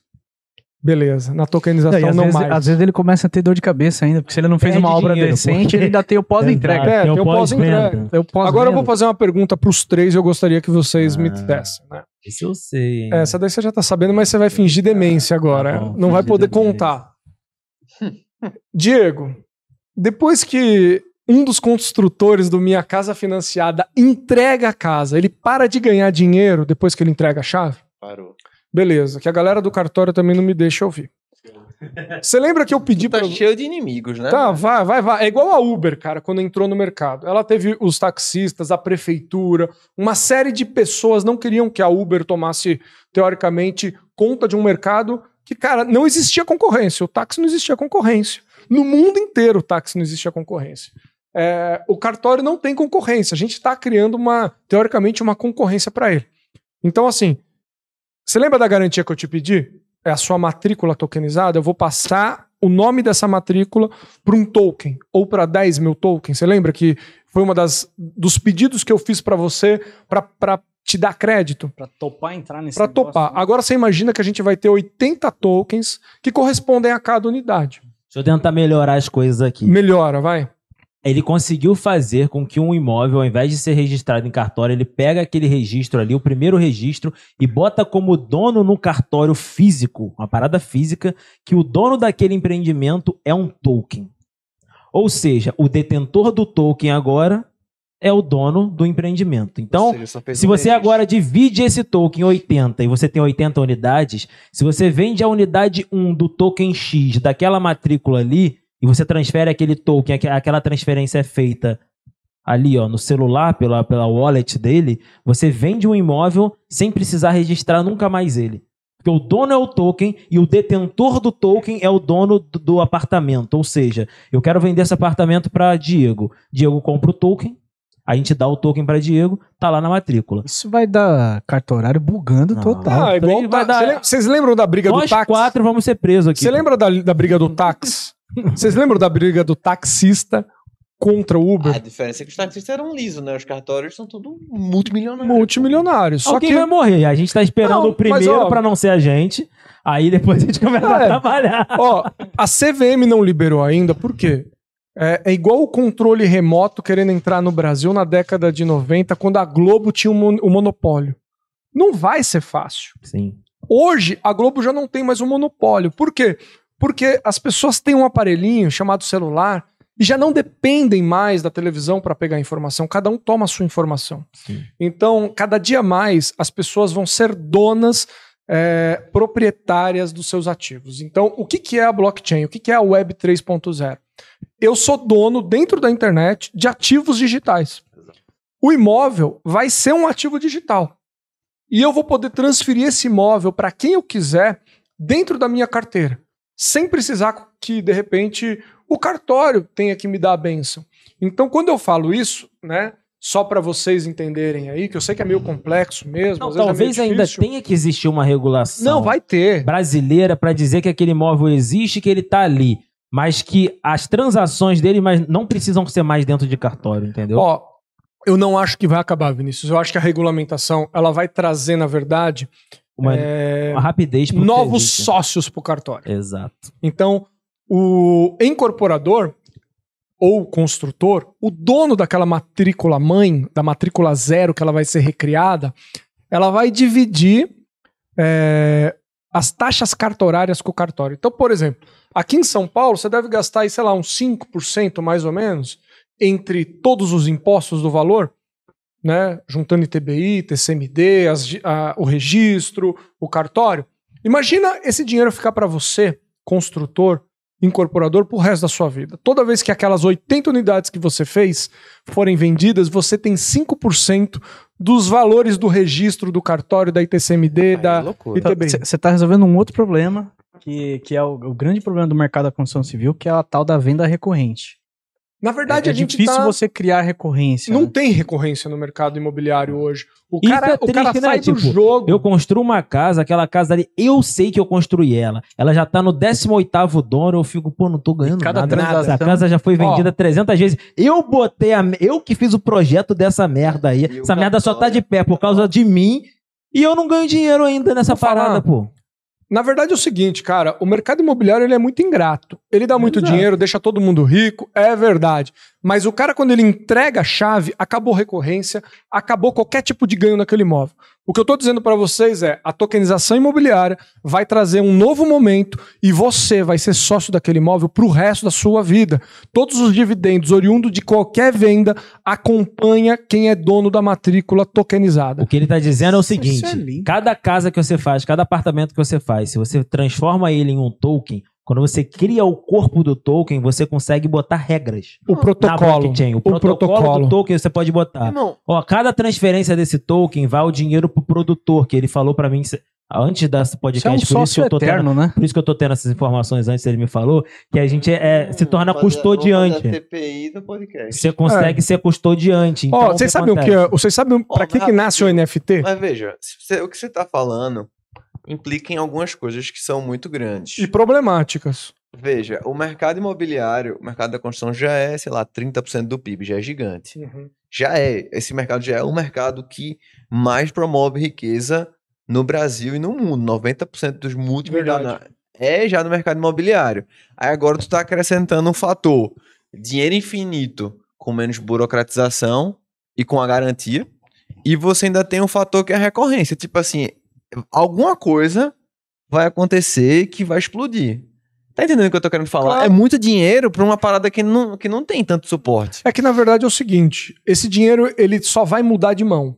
Beleza, na tokenização não, não vezes, mais. Às vezes ele começa a ter dor de cabeça ainda, porque se ele não fez é uma obra decente, ele ainda tem o pós-entrega. É, é tem o pós-entrega. Pós Agora eu vou fazer uma pergunta para os três eu gostaria que vocês ah, me dessem. Né? Isso eu sei. Hein? Essa daí você já tá sabendo, mas você vai fingir demência tá agora. Tá bom, não vai poder demência. contar. Diego, depois que um dos construtores do Minha Casa Financiada entrega a casa, ele para de ganhar dinheiro depois que ele entrega a chave? Parou. Beleza, que a galera do cartório também não me deixa ouvir. Você lembra que eu pedi para. Tá pra... cheio de inimigos, né? Tá, vai, vai, vai. É igual a Uber, cara, quando entrou no mercado. Ela teve os taxistas, a prefeitura, uma série de pessoas não queriam que a Uber tomasse, teoricamente, conta de um mercado que, cara, não existia concorrência. O táxi não existia concorrência. No mundo inteiro, táxi não existe a concorrência. É, o cartório não tem concorrência. A gente está criando uma, teoricamente, uma concorrência para ele. Então, assim, você lembra da garantia que eu te pedi? É a sua matrícula tokenizada. Eu vou passar o nome dessa matrícula para um token ou para 10 mil tokens. Você lembra que foi uma das dos pedidos que eu fiz para você para te dar crédito? Para topar entrar nesse. Para topar. Né? Agora você imagina que a gente vai ter 80 tokens que correspondem a cada unidade. Deixa eu tentar melhorar as coisas aqui. Melhora, vai. Ele conseguiu fazer com que um imóvel, ao invés de ser registrado em cartório, ele pega aquele registro ali, o primeiro registro, e bota como dono no cartório físico, uma parada física, que o dono daquele empreendimento é um token. Ou seja, o detentor do token agora é o dono do empreendimento. Então, se você agora divide esse token em 80 e você tem 80 unidades, se você vende a unidade 1 do token X daquela matrícula ali e você transfere aquele token, aquela transferência é feita ali ó, no celular, pela, pela wallet dele, você vende um imóvel sem precisar registrar nunca mais ele. Porque o dono é o token e o detentor do token é o dono do, do apartamento. Ou seja, eu quero vender esse apartamento para Diego. Diego compra o token, a gente dá o token para Diego, tá lá na matrícula. Isso vai dar carta horário bugando não. total. Ah, é igual vai tá, dar... Vocês lembram da briga Nós do táxi? quatro vamos ser presos aqui. Você lembra da, da briga do táxi? Vocês lembram da briga do taxista contra o Uber. A diferença é que os taxistas eram lisos, né? Os cartórios são tudo multimilionários. Multimilionários. Só Alguém que... vai morrer. A gente tá esperando não, o primeiro para não ser a gente. Aí depois a gente começa é. a trabalhar. Ó, a CVM não liberou ainda, por quê? É, é, igual o controle remoto querendo entrar no Brasil na década de 90, quando a Globo tinha o monopólio. Não vai ser fácil. Sim. Hoje, a Globo já não tem mais o um monopólio. Por quê? Porque as pessoas têm um aparelhinho chamado celular e já não dependem mais da televisão para pegar informação. Cada um toma a sua informação. Sim. Então, cada dia mais, as pessoas vão ser donas é, proprietárias dos seus ativos. Então, o que, que é a blockchain? O que, que é a Web 3.0? Eu sou dono, dentro da internet, de ativos digitais. O imóvel vai ser um ativo digital. E eu vou poder transferir esse imóvel para quem eu quiser dentro da minha carteira, sem precisar que, de repente, o cartório tenha que me dar a benção. Então, quando eu falo isso, né, só para vocês entenderem aí, que eu sei que é meio complexo mesmo. Não, é talvez é ainda tenha que existir uma regulação. Não, vai ter. Brasileira para dizer que aquele imóvel existe, que ele está ali mas que as transações dele mas não precisam ser mais dentro de cartório, entendeu? Ó, eu não acho que vai acabar, Vinícius. Eu acho que a regulamentação ela vai trazer, na verdade, uma, é... uma rapidez novos sócios para o cartório. Exato. Então, o incorporador ou construtor, o dono daquela matrícula mãe, da matrícula zero que ela vai ser recriada, ela vai dividir é, as taxas cartorárias com o cartório. Então, por exemplo, Aqui em São Paulo, você deve gastar, sei lá, uns 5% mais ou menos, entre todos os impostos do valor, né? juntando ITBI, TCMD, as, a, o registro, o cartório. Imagina esse dinheiro ficar para você, construtor, incorporador, para o resto da sua vida. Toda vez que aquelas 80 unidades que você fez forem vendidas, você tem 5% dos valores do registro, do cartório, da ITCMD, Ai, é da loucura. Você tá, está resolvendo um outro problema que, que é o, o, grande problema do mercado da construção civil, que é a tal da venda recorrente. Na verdade, é, é difícil tá... você criar recorrência. Não né? tem recorrência no mercado imobiliário hoje. O Isso cara, é triste, o cara sai né? do tipo, jogo. Eu construo uma casa, aquela casa ali, eu sei que eu construí ela. Ela já tá no 18 dono, eu fico, pô, não tô ganhando cada nada. Né? Transação. Essa casa já foi vendida Ó, 300 vezes. Eu botei a, eu que fiz o projeto dessa merda aí. Essa merda só tá de pé por causa de mim e eu não ganho dinheiro ainda nessa parada, pô. Na verdade é o seguinte, cara, o mercado imobiliário ele é muito ingrato. Ele dá muito dinheiro, deixa todo mundo rico, é verdade. Mas o cara quando ele entrega a chave, acabou recorrência, acabou qualquer tipo de ganho naquele imóvel. O que eu estou dizendo para vocês é: a tokenização imobiliária vai trazer um novo momento e você vai ser sócio daquele imóvel para o resto da sua vida. Todos os dividendos oriundos de qualquer venda acompanha quem é dono da matrícula tokenizada. O que ele está dizendo é o é seguinte: é cada casa que você faz, cada apartamento que você faz, se você transforma ele em um token, quando você cria o corpo do token, você consegue botar regras. O protocolo. O, o, protocolo, protocolo do token você pode botar. Irmão. Ó, cada transferência desse token vai o dinheiro pro produtor, que ele falou para mim antes desse é podcast, é por, isso que eu tô eterno, tendo, né? por isso que eu estou tendo essas informações antes, ele me falou, que a gente é, é hum, se torna fazer, custodiante. TPI do podcast. Você consegue é. ser custodiante. Então, você vocês sabem o que. Você sabe é, para que, que nasce o NFT? Mas veja, o que você tá falando implica em algumas coisas que são muito grandes. E problemáticas. Veja, o mercado imobiliário, o mercado da construção já é, sei lá, 30% do PIB, já é gigante. Uhum. Já é, esse mercado já é o mercado que mais promove riqueza no Brasil e no mundo. 90% dos multimilionários é já no mercado imobiliário. Aí agora tu está acrescentando um fator, dinheiro infinito com menos burocratização e com a garantia. E você ainda tem um fator que é a recorrência. Tipo assim, alguma coisa vai acontecer que vai explodir. Tá entendendo o que eu tô querendo falar? Claro. É muito dinheiro pra uma parada que não, que não tem tanto suporte. É que na verdade é o seguinte: esse dinheiro ele só vai mudar de mão.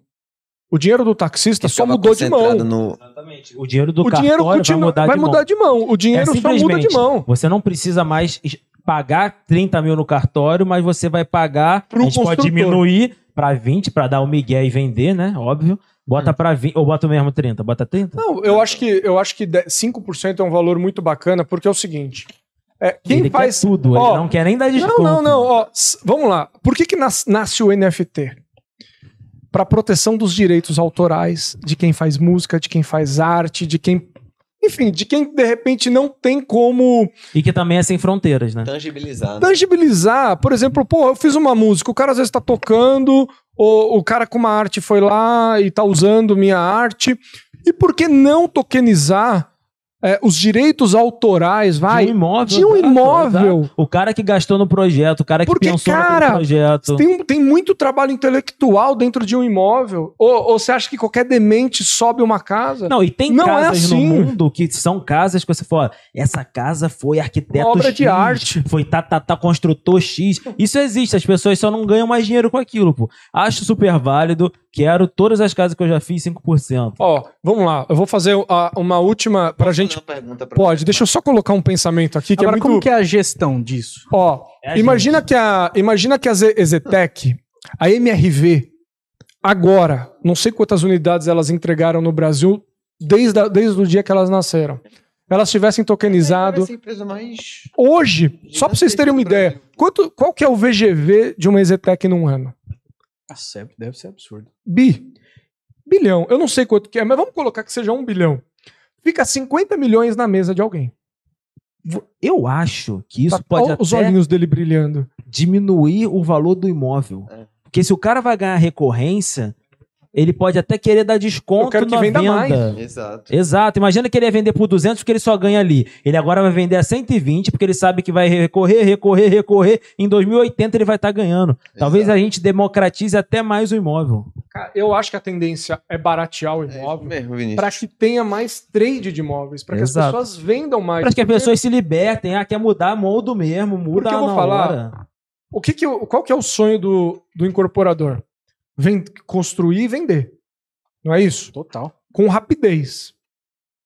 O dinheiro do taxista só é mudou de mão. No... Exatamente. O dinheiro do o dinheiro continua, vai, mudar, vai de mudar, de mão. O dinheiro é só muda de mão. Você não precisa mais pagar 30 mil no cartório, mas você vai pagar. Pro a gente pode diminuir para 20 para dar o Miguel e vender, né? Óbvio. Bota hum. para 20, ou bota mesmo 30, bota 30? Não, eu acho que eu acho que 5% é um valor muito bacana, porque é o seguinte, é, quem ele faz tudo, ó, ele não quer nem dar desconto. Não, não, não, ó, vamos lá. Por que que nas, nasce o NFT? Para proteção dos direitos autorais de quem faz música, de quem faz arte, de quem enfim, de quem de repente não tem como. E que também é sem fronteiras, né? Tangibilizar. Né? Tangibilizar. Por exemplo, pô, eu fiz uma música, o cara às vezes tá tocando, ou o cara com uma arte foi lá e tá usando minha arte. E por que não tokenizar é, os direitos autorais, vai. De um imóvel. De um imóvel. Exato. O cara que gastou no projeto, o cara que Porque, pensou cara, no projeto. Tem, tem muito trabalho intelectual dentro de um imóvel. Ou, ou, você acha que qualquer demente sobe uma casa? Não, e tem Não é casas é assim. no mundo que são casas que você fala, essa casa foi arquiteto Obra X, de arte. Foi tata, tá, tá, tá, construtor X. Isso existe, as pessoas só não ganham mais dinheiro com aquilo, pô. Acho super válido. Quero todas as casas que eu já fiz 5%. Ó, oh, vamos lá. Eu vou fazer uma última pra Posso gente. Pra Pode, deixa eu só colocar um pensamento aqui Agora, que é muito... como que é a gestão disso? Ó, oh, é imagina que a imagina que a Ezetec, a MRV agora, não sei quantas unidades elas entregaram no Brasil desde, a, desde o dia que elas nasceram. Elas tivessem tokenizado. É Hoje, só para vocês terem uma ideia, quanto, qual que é o VGV de uma Ezetec num ano? Ah, deve ser absurdo. Bi. Bilhão. Eu não sei quanto que é, mas vamos colocar que seja um bilhão. Fica 50 milhões na mesa de alguém. Eu acho que isso tá pode até... os olhinhos dele brilhando. Diminuir o valor do imóvel. É. Porque se o cara vai ganhar recorrência, ele pode até querer dar desconto Eu quero que na venda. Mais. Exato. Exato. Imagina que ele ia vender por 200 porque ele só ganha ali. Ele agora vai vender a 120 porque ele sabe que vai recorrer, recorrer, recorrer. Em 2080 ele vai estar tá ganhando. Talvez a gente democratize até mais o imóvel. Cara, eu acho que a tendência é baratear o é imóvel é para que tenha mais trade de imóveis, para que Exato. as pessoas vendam mais. Para que as pessoas se libertem, ah, quer mudar, moldo mesmo, muda porque eu vou falar, hora. O que que, qual que é o sonho do, do incorporador? construir e vender. Não é isso? Total. Com rapidez.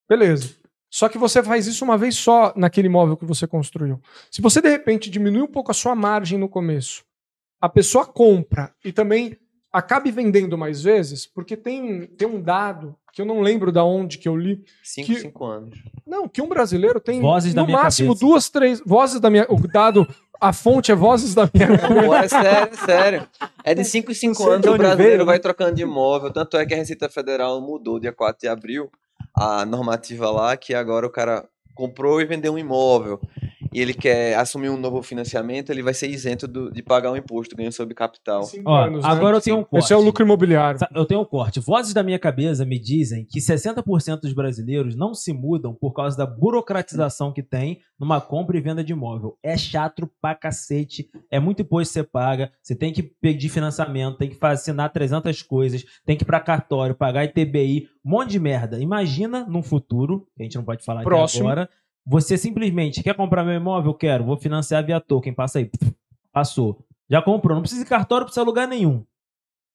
Beleza. Só que você faz isso uma vez só naquele imóvel que você construiu. Se você, de repente, diminui um pouco a sua margem no começo, a pessoa compra e também acabe vendendo mais vezes, porque tem, tem um dado que eu não lembro da onde que eu li. Cinco, que, cinco anos. Não, que um brasileiro tem Vozes no máximo cabeça. duas, três. Vozes da minha. O dado a fonte é Vozes da Minha Rua. é sério, é sério. É de 5 em 5 anos é o brasileiro vai trocando de imóvel. Tanto é que a Receita Federal mudou dia 4 de abril a normativa lá, que agora o cara comprou e vendeu um imóvel e ele quer assumir um novo financiamento, ele vai ser isento do, de pagar um imposto, ganho sobre capital. Cinco Ó, anos, né? agora né? eu tenho um corte. Esse é o lucro imobiliário. Eu tenho um corte. Vozes da minha cabeça me dizem que 60% dos brasileiros não se mudam por causa da burocratização que tem numa compra e venda de imóvel. É chato pra cacete, é muito imposto que você paga, você tem que pedir financiamento, tem que assinar 300 coisas, tem que ir pra cartório, pagar ITBI, um monte de merda. Imagina num futuro, que a gente não pode falar Próximo. agora você simplesmente quer comprar meu imóvel? Quero, vou financiar via token. Passa aí. Passou. Já comprou. Não precisa de cartório, não precisa lugar nenhum.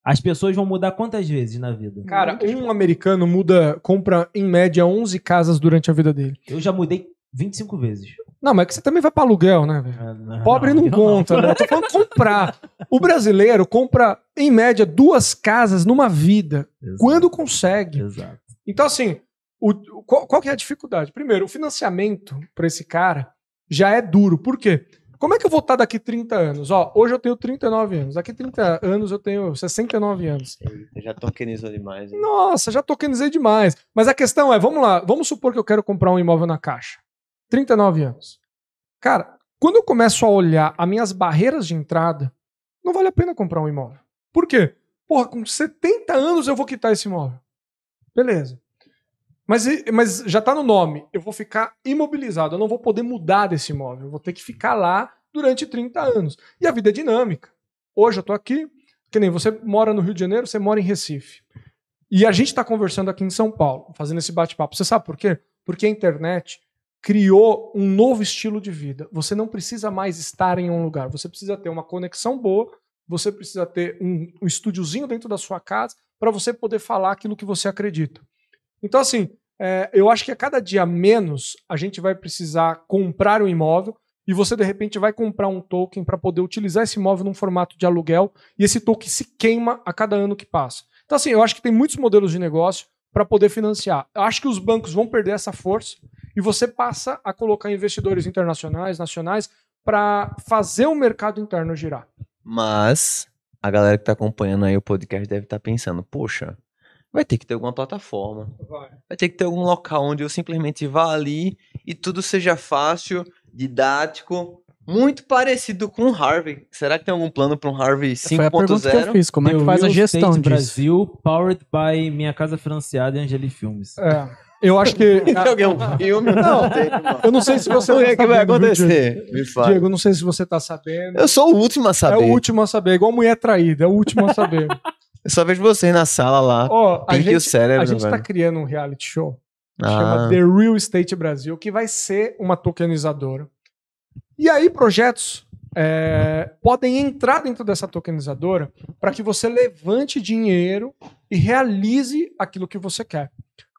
As pessoas vão mudar quantas vezes na vida? Cara, um americano muda, compra em média 11 casas durante a vida dele. Eu já mudei 25 vezes. Não, mas é que você também vai para aluguel, né? Ah, não, Pobre não, não conta, não. né? Eu tô falando comprar. O brasileiro compra, em média, duas casas numa vida. Exato. Quando consegue. Exato. Então, assim, o, qual, qual, que é a dificuldade? Primeiro, o financiamento para esse cara já é duro. Por quê? Como é que eu vou estar daqui 30 anos? Ó, hoje eu tenho 39 anos, daqui 30 anos eu tenho 69 anos. Eita, já tokenizou demais. Hein? Nossa, já tokenizei demais. Mas a questão é, vamos lá, vamos supor que eu quero comprar um imóvel na Caixa. 39 anos. Cara, quando eu começo a olhar as minhas barreiras de entrada, não vale a pena comprar um imóvel. Por quê? Porra, com 70 anos eu vou quitar esse imóvel. Beleza. Mas, mas já está no nome. Eu vou ficar imobilizado. Eu não vou poder mudar desse imóvel. Eu vou ter que ficar lá durante 30 anos. E a vida é dinâmica. Hoje eu estou aqui, que nem você mora no Rio de Janeiro, você mora em Recife. E a gente está conversando aqui em São Paulo, fazendo esse bate-papo. Você sabe por quê? Porque a internet criou um novo estilo de vida. Você não precisa mais estar em um lugar. Você precisa ter uma conexão boa, você precisa ter um, um estúdiozinho dentro da sua casa para você poder falar aquilo que você acredita. Então, assim, é, eu acho que a cada dia menos a gente vai precisar comprar um imóvel e você, de repente, vai comprar um token para poder utilizar esse imóvel num formato de aluguel e esse token se queima a cada ano que passa. Então, assim, eu acho que tem muitos modelos de negócio para poder financiar. Eu acho que os bancos vão perder essa força e você passa a colocar investidores internacionais, nacionais, para fazer o mercado interno girar. Mas a galera que está acompanhando aí o podcast deve estar tá pensando: poxa, vai ter que ter alguma plataforma. Vai. vai. ter que ter algum local onde eu simplesmente vá ali e tudo seja fácil, didático, muito parecido com o Harvey. Será que tem algum plano para um Harvey 5.0? Como é que faz a gestão disso? Brasil, powered by Minha Casa Financiada e Angeli Filmes. É. Eu acho que. alguém um filme? Não, eu não sei se você. O tá é que vai acontecer? Diego, não sei se você tá sabendo. Eu sou o último a saber. É o último a saber. É igual mulher traída, é o último a saber. Eu só vejo vocês na sala lá. Oh, a gente, o cérebro, a gente tá criando um reality show que ah. chama The Real Estate Brasil, que vai ser uma tokenizadora. E aí, projetos é, podem entrar dentro dessa tokenizadora para que você levante dinheiro e realize aquilo que você quer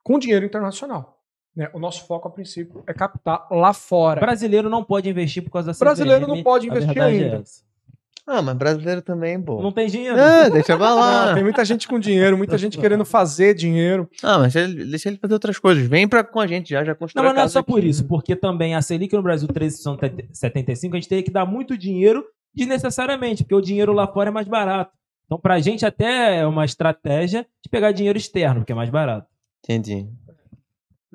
com dinheiro internacional. Né? O nosso foco, a princípio, é captar lá fora. Brasileiro não pode investir por causa da CVM. Brasileiro não pode investir é ainda. É ah, mas brasileiro também, bom. Não tem dinheiro. Ah, deixa pra lá. Não, tem muita gente com dinheiro, muita gente querendo fazer dinheiro. Ah, mas deixa ele fazer outras coisas. Vem pra, com a gente já, já construiu. Não, mas não é só aqui. por isso, porque também a Selic no Brasil 13,75, a gente teria que dar muito dinheiro desnecessariamente, porque o dinheiro lá fora é mais barato. Então, pra gente até é uma estratégia de pegar dinheiro externo, porque é mais barato. Entendi.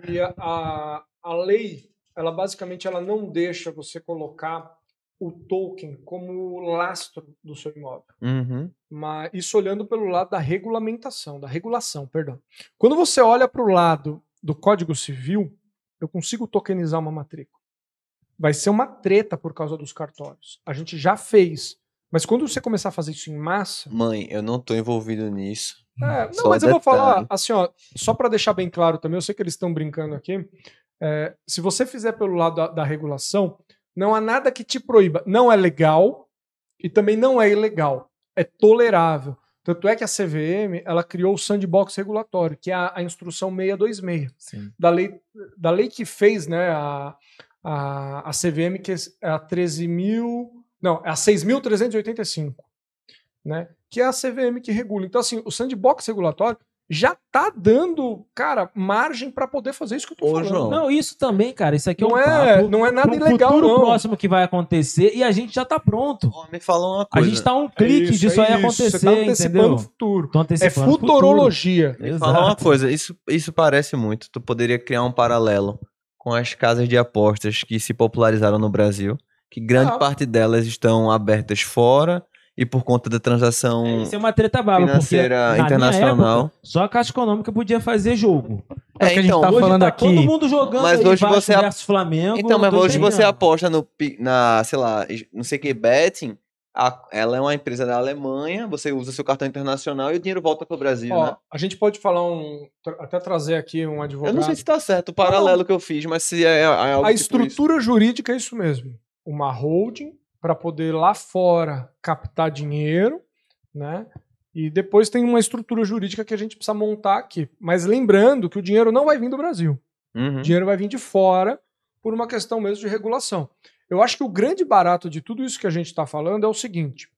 E a, a, a lei, ela basicamente ela não deixa você colocar o token como lastro do seu imóvel. Uhum. Mas isso olhando pelo lado da regulamentação, da regulação, perdão. Quando você olha para o lado do Código Civil, eu consigo tokenizar uma matrícula. Vai ser uma treta por causa dos cartórios. A gente já fez. Mas quando você começar a fazer isso em massa. Mãe, eu não estou envolvido nisso. É, não, mas eu vou falar, assim, ó, só para deixar bem claro também, eu sei que eles estão brincando aqui. É, se você fizer pelo lado da, da regulação, não há nada que te proíba. Não é legal e também não é ilegal. É tolerável. Tanto é que a CVM ela criou o sandbox regulatório, que é a, a instrução 626 Sim. da lei da lei que fez, né, a, a, a CVM que é, é a 13 mil, não, é a 6.385, né, que é a CVM que regula. Então assim, o sandbox regulatório já tá dando, cara, margem para poder fazer isso que eu tô Ô, falando. João. Não, isso também, cara, isso aqui é não um é, não é nada ilegal futuro não. próximo que vai acontecer e a gente já tá pronto. Oh, me falou uma coisa. A gente tá um clique é isso, disso é aí isso. acontecer, Você tá antecipando entendeu? o futuro. Tô é antecipando é futurologia. Futuro. Me fala uma coisa, isso isso parece muito, tu poderia criar um paralelo com as casas de apostas que se popularizaram no Brasil, que grande ah. parte delas estão abertas fora e por conta da transação é, isso é uma treta baba, financeira porque, internacional. Época, só a Caixa Econômica podia fazer jogo. É, é que então, a gente então, tá falando tá aqui. Todo mundo jogando mas hoje você a... Flamengo. Então, mas hoje você aposta no na, sei lá, não sei que betting, a, ela é uma empresa da Alemanha, você usa seu cartão internacional e o dinheiro volta para o Brasil, Ó, né? A gente pode falar um até trazer aqui um advogado. Eu não sei se está certo o tá paralelo não. que eu fiz, mas se é, é algo A tipo estrutura isso. jurídica é isso mesmo. Uma holding para poder lá fora captar dinheiro, né? E depois tem uma estrutura jurídica que a gente precisa montar aqui. Mas lembrando que o dinheiro não vai vir do Brasil. Uhum. O dinheiro vai vir de fora por uma questão mesmo de regulação. Eu acho que o grande barato de tudo isso que a gente está falando é o seguinte: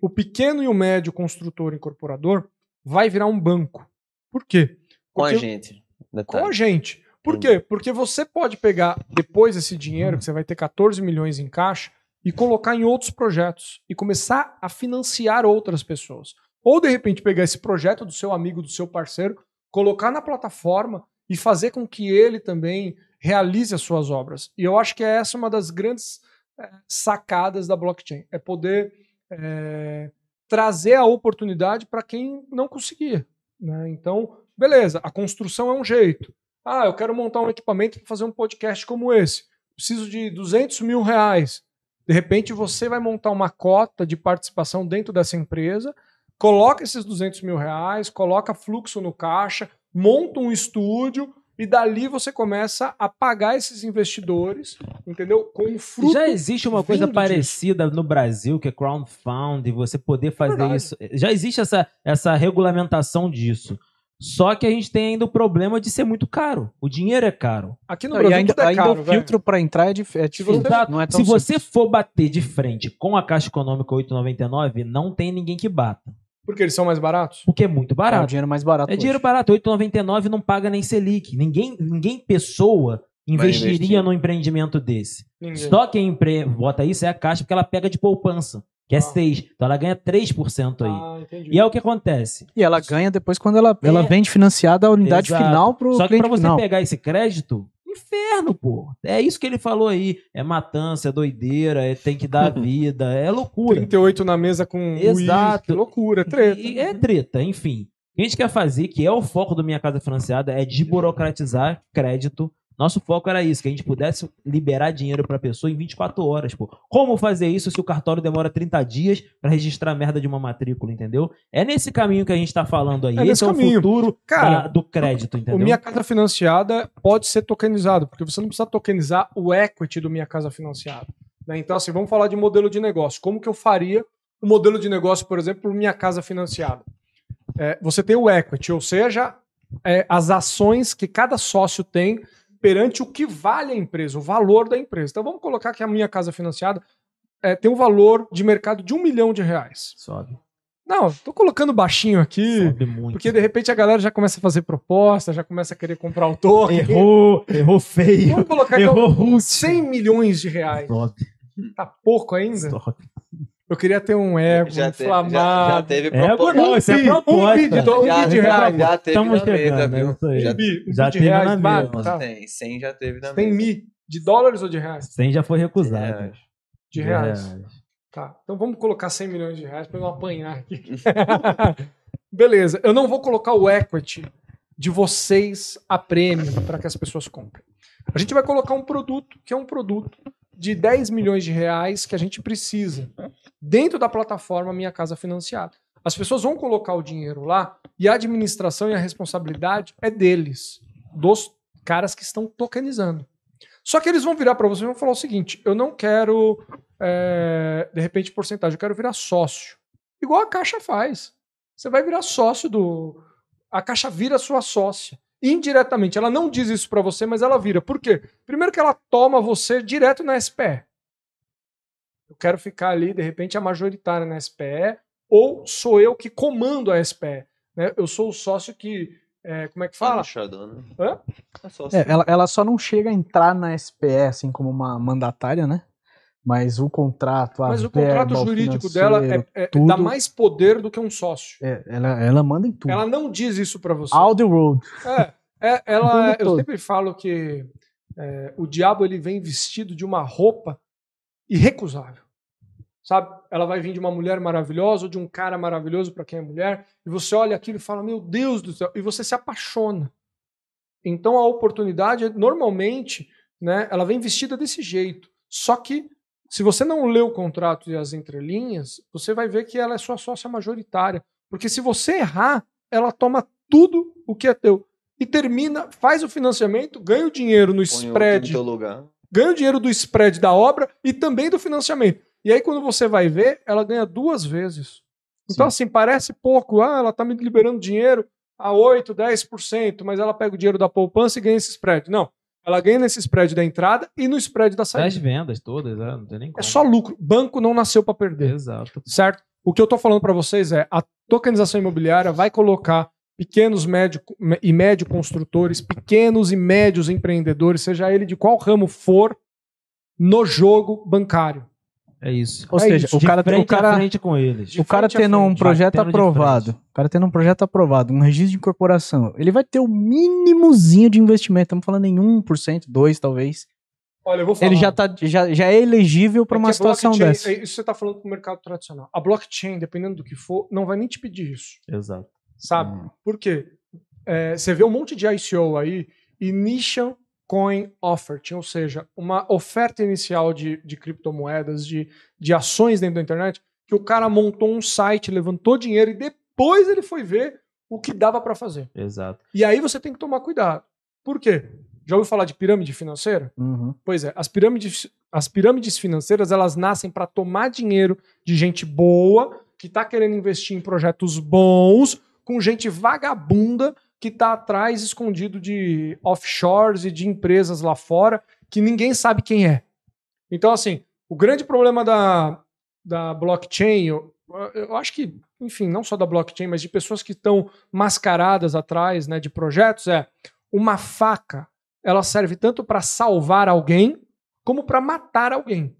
o pequeno e o médio construtor incorporador vai virar um banco. Por quê? Porque com a gente. Detalhe. Com a gente. Por uhum. quê? Porque você pode pegar depois esse dinheiro, que você vai ter 14 milhões em caixa, e colocar em outros projetos e começar a financiar outras pessoas. Ou de repente pegar esse projeto do seu amigo, do seu parceiro, colocar na plataforma e fazer com que ele também realize as suas obras. E eu acho que é essa uma das grandes eh, sacadas da blockchain, é poder é, trazer a oportunidade para quem não conseguia. Né? Então, beleza, a construção é um jeito. Ah, eu quero montar um equipamento para fazer um podcast como esse. Preciso de 200 mil reais. De repente, você vai montar uma cota de participação dentro dessa empresa, coloca esses 200 mil reais, coloca fluxo no caixa, monta um estúdio e dali você começa a pagar esses investidores, entendeu? Com fruto. Já existe uma coisa parecida disso. no Brasil, que é crowdfunding, você poder fazer isso. Já existe essa, essa regulamentação disso. Só que a gente tem ainda o problema de ser muito caro. O dinheiro é caro. Aqui no não, Brasil ainda, é ainda o filtro para entrar é, dif é Não é tão Se você for bater de frente com a Caixa Econômica 899, não tem ninguém que bata. Porque eles são mais baratos? Porque é muito é barato. É dinheiro mais barato. É hoje. dinheiro barato. 8,99 não paga nem Selic. Ninguém, ninguém pessoa investiria num empreendimento desse. Ninguém. Só quem empre... bota isso é a Caixa, porque ela pega de poupança que é 6. Ah. Então ela ganha 3% aí. Ah, entendi. E é o que acontece. E ela ganha depois quando ela, é. ela vende financiada a unidade Exato. final pro Só que para você final. pegar esse crédito, inferno, pô. É isso que ele falou aí. É matança, é doideira, é tem que dar vida, é loucura. 38 na mesa com Exato. Whisky, loucura, é treta. E, é treta, enfim. O que a gente quer fazer, que é o foco do Minha Casa Financiada, é desburocratizar crédito nosso foco era isso, que a gente pudesse liberar dinheiro para a pessoa em 24 horas, pô. Como fazer isso se o cartório demora 30 dias para registrar a merda de uma matrícula, entendeu? É nesse caminho que a gente está falando aí. É Esse é caminho. o futuro Cara, da, do crédito, entendeu? O Minha Casa Financiada pode ser tokenizado, porque você não precisa tokenizar o equity do Minha Casa Financiada. Né? Então, assim, vamos falar de modelo de negócio. Como que eu faria o um modelo de negócio, por exemplo, Minha Casa Financiada? É, você tem o equity, ou seja, é, as ações que cada sócio tem perante o que vale a empresa, o valor da empresa. Então vamos colocar que a minha casa financiada é, tem um valor de mercado de um milhão de reais. Sobe. Não, estou colocando baixinho aqui, porque de repente a galera já começa a fazer proposta, já começa a querer comprar o token. Errou, errou feio. Vamos colocar então, errou então, 100 milhões de reais. Sobe. Tá pouco ainda? Sobe. Eu queria ter um ego já inflamado. Teve, já, já teve Ego não, isso é proposta. Um bi um já, bi de já, Já teve Estamos na mesa, viu? É já, um já teve reais, na mesa. Tá. Tem, 100 já teve na mesa. Tem mi de dólares ou de reais? 100 já foi recusado. É. De reais. De reais. Tá, então vamos colocar 100 milhões de reais para eu apanhar aqui. Beleza, eu não vou colocar o equity de vocês a prêmio para que as pessoas comprem. A gente vai colocar um produto que é um produto de 10 milhões de reais que a gente precisa dentro da plataforma Minha Casa Financiada. As pessoas vão colocar o dinheiro lá e a administração e a responsabilidade é deles, dos caras que estão tokenizando. Só que eles vão virar para você e vão falar o seguinte: eu não quero, é, de repente, porcentagem, eu quero virar sócio. Igual a Caixa faz. Você vai virar sócio do. A Caixa vira sua sócia indiretamente. Ela não diz isso para você, mas ela vira. Por quê? Primeiro que ela toma você direto na SPE. Eu quero ficar ali, de repente, a majoritária na SPE, ou sou eu que comando a SPE. Né? Eu sou o sócio que. É, como é que fala? Né? É, é, ela, ela só não chega a entrar na SPE, assim, como uma mandatária, né? Mas o contrato, a Mas o contrato jurídico dela é, é, é, tudo... dá mais poder do que um sócio. É, ela, ela manda em tudo. Ela não diz isso para você. All the road. É, é, ela, eu sempre falo que é, o diabo ele vem vestido de uma roupa irrecusável. Sabe? Ela vai vir de uma mulher maravilhosa ou de um cara maravilhoso para quem é mulher, e você olha aquilo e fala: "Meu Deus do céu", e você se apaixona. Então a oportunidade normalmente, né, ela vem vestida desse jeito. Só que se você não lê o contrato e as entrelinhas, você vai ver que ela é sua sócia majoritária. Porque se você errar, ela toma tudo o que é teu. E termina, faz o financiamento, ganha o dinheiro no Põe spread. Ganha o dinheiro do spread da obra e também do financiamento. E aí, quando você vai ver, ela ganha duas vezes. Então, Sim. assim, parece pouco. Ah, ela está me liberando dinheiro a 8, 10%, mas ela pega o dinheiro da poupança e ganha esse spread. Não. Ela ganha nesse spread da entrada e no spread da saída. Das vendas todas, né? não tem nem é como. É só lucro. Banco não nasceu para perder. Exato. Certo? O que eu estou falando para vocês é a tokenização imobiliária vai colocar pequenos médio, e médio construtores, pequenos e médios empreendedores, seja ele de qual ramo for, no jogo bancário. É isso. Ou é seja, isso. o cara tem cara frente com eles. O cara tendo frente, um projeto aprovado, o cara tendo um projeto aprovado, um registro de incorporação, ele vai ter o um mínimozinho de investimento, estamos falando em 1%, 2 talvez. Olha, eu vou falar. Ele já, tá, já, já é elegível para é uma situação é dessa. Isso você está falando para o mercado tradicional. A blockchain, dependendo do que for, não vai nem te pedir isso. Exato. Sabe? Hum. Por quê? É, você vê um monte de ICO aí e nicham coin offering, ou seja, uma oferta inicial de, de criptomoedas, de, de ações dentro da internet, que o cara montou um site, levantou dinheiro e depois ele foi ver o que dava para fazer. Exato. E aí você tem que tomar cuidado. Por quê? Já ouviu falar de pirâmide financeira? Uhum. Pois é, as pirâmides, as pirâmides financeiras elas nascem para tomar dinheiro de gente boa que está querendo investir em projetos bons com gente vagabunda que está atrás, escondido de offshores e de empresas lá fora, que ninguém sabe quem é. Então, assim, o grande problema da, da blockchain, eu, eu acho que, enfim, não só da blockchain, mas de pessoas que estão mascaradas atrás né, de projetos, é uma faca. Ela serve tanto para salvar alguém como para matar alguém.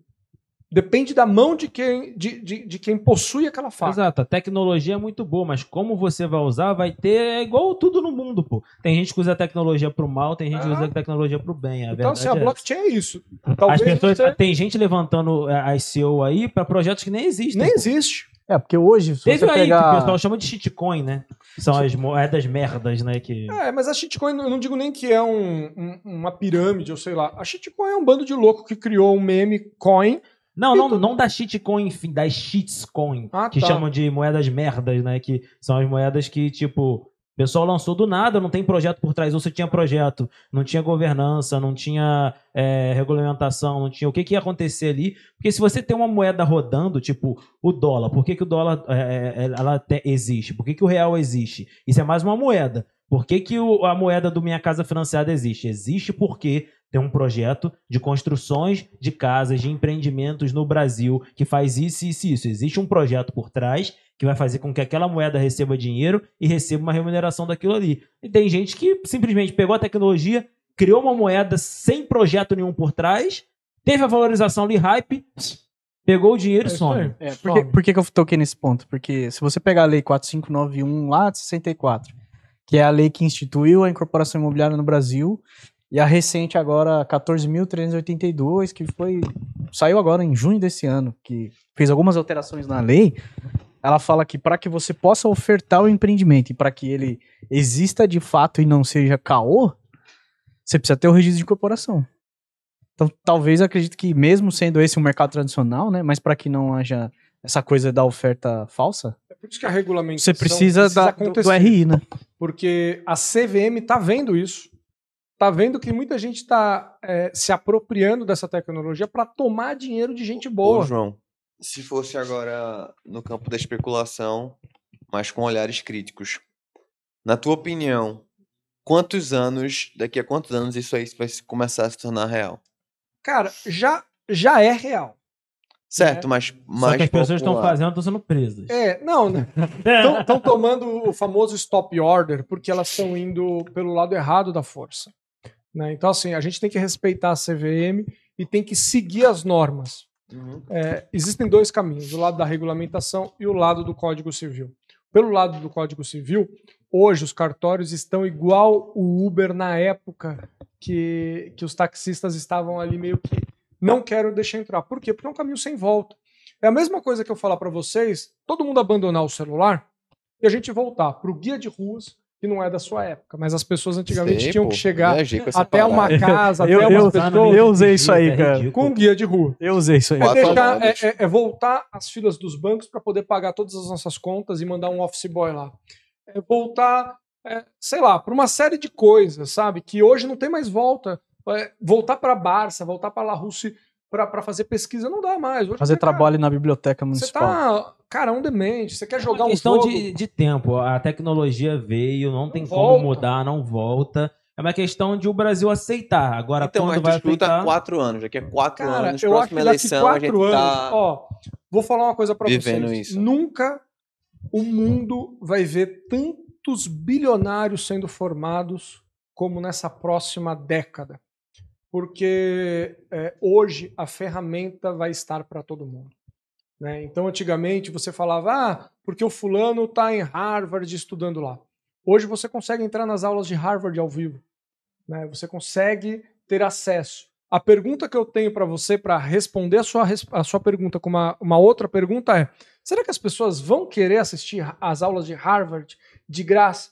Depende da mão de quem, de, de, de, quem possui aquela faca. Exato, a tecnologia é muito boa, mas como você vai usar vai ter. É igual tudo no mundo, pô. Tem gente que usa a tecnologia pro mal, tem gente ah. que usa ah. a tecnologia pro bem. É a então, se assim, a é blockchain é isso. Talvez pessoas, Tem gente levantando é, a ICO aí para projetos que nem existem. Nem pô. existe. É, porque hoje. Se Teve você aí pegar... que o pessoal chama de shitcoin, né? São as moedas é merdas, né? Que... É, mas a shitcoin, eu não digo nem que é um, um, uma pirâmide, ou sei lá. A shitcoin é um bando de louco que criou um meme coin não, então não, não da shitcoin, enfim, das shitscoin, ah, que tá. chamam de moedas merdas, né? Que são as moedas que, tipo, o pessoal lançou do nada, não tem projeto por trás. Ou você tinha projeto, não tinha governança, não tinha é, regulamentação, não tinha o que, que ia acontecer ali. Porque se você tem uma moeda rodando, tipo o dólar, por que, que o dólar é, é, é ela te, existe? Por que, que o real existe? Isso é mais uma moeda. Por que, que o, a moeda do Minha Casa Financiada existe? Existe porque tem um projeto de construções de casas, de empreendimentos no Brasil que faz isso, isso, isso. Existe um projeto por trás que vai fazer com que aquela moeda receba dinheiro e receba uma remuneração daquilo ali. E tem gente que simplesmente pegou a tecnologia, criou uma moeda sem projeto nenhum por trás, teve a valorização ali, hype, pegou o dinheiro e é some. É, por, que, por que, que eu toquei nesse ponto? Porque se você pegar a lei 4591 lá de 64, que é a lei que instituiu a incorporação imobiliária no Brasil, e a recente agora, 14.382, que foi saiu agora em junho desse ano, que fez algumas alterações na lei, ela fala que para que você possa ofertar o empreendimento e para que ele exista de fato e não seja caô, você precisa ter o registro de corporação. Então, talvez acredito que mesmo sendo esse um mercado tradicional, né, mas para que não haja essa coisa da oferta falsa, é por isso que a regulamentação você precisa, precisa da, do, do RI, né? Porque a CVM está vendo isso tá vendo que muita gente está é, se apropriando dessa tecnologia para tomar dinheiro de gente boa. Ô, João, se fosse agora no campo da especulação, mas com olhares críticos, na tua opinião, quantos anos, daqui a quantos anos isso aí vai começar a se tornar real? Cara, já, já é real. Certo, né? mas mais Só que as pessoas estão fazendo, estão sendo presas. É, não, estão né? tomando o famoso stop order porque elas estão indo pelo lado errado da força. Né? Então, assim, a gente tem que respeitar a CVM e tem que seguir as normas. Uhum. É, existem dois caminhos, o lado da regulamentação e o lado do Código Civil. Pelo lado do Código Civil, hoje os cartórios estão igual o Uber na época que, que os taxistas estavam ali meio que não quero deixar entrar. Por quê? Porque é um caminho sem volta. É a mesma coisa que eu falar para vocês, todo mundo abandonar o celular e a gente voltar para o guia de ruas, que não é da sua época, mas as pessoas antigamente Sei, tinham pô, que chegar é, é até uma casa, até eu, umas eu, pessoas. Eu usei isso aí, cara. É Com guia de rua. Eu usei isso aí. É, deixar, é, é, é voltar às filas dos bancos para poder pagar todas as nossas contas e mandar um office boy lá. É voltar, sei lá, para uma série de coisas, sabe? Que hoje não tem mais volta. voltar para Barça, voltar para La Rússia para fazer pesquisa não dá mais. Hoje fazer tá? trabalho cara, na biblioteca municipal. Você tá, cara, é um demente, você quer jogar é uma questão um jogo... de, de tempo, a tecnologia veio, não, não tem volta. como mudar, não volta. É uma questão de o Brasil aceitar. Agora, então, quando vai aceitar... Então, quatro anos. Daqui a quatro cara, anos, próxima eleição, quatro a gente anos, tá vou falar uma coisa para vocês. Isso. Nunca o mundo vai ver tantos bilionários sendo formados como nessa próxima década porque é, hoje a ferramenta vai estar para todo mundo. Né? Então, antigamente você falava, ah, porque o fulano está em Harvard estudando lá. Hoje você consegue entrar nas aulas de Harvard ao vivo. Né? Você consegue ter acesso. A pergunta que eu tenho para você para responder a sua, a sua pergunta com uma, uma outra pergunta é: será que as pessoas vão querer assistir às aulas de Harvard de graça,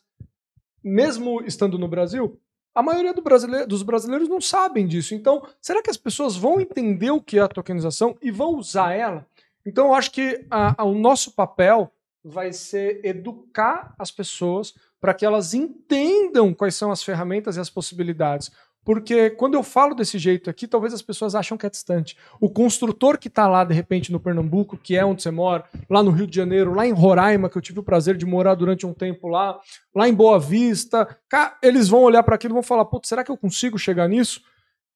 mesmo estando no Brasil? A maioria do brasileiro, dos brasileiros não sabem disso. Então, será que as pessoas vão entender o que é a tokenização e vão usar ela? Então, eu acho que a, a, o nosso papel vai ser educar as pessoas para que elas entendam quais são as ferramentas e as possibilidades. Porque quando eu falo desse jeito aqui, talvez as pessoas acham que é distante. O construtor que está lá, de repente, no Pernambuco, que é onde você mora, lá no Rio de Janeiro, lá em Roraima, que eu tive o prazer de morar durante um tempo lá, lá em Boa Vista, cá, eles vão olhar para aquilo e vão falar: putz, será que eu consigo chegar nisso?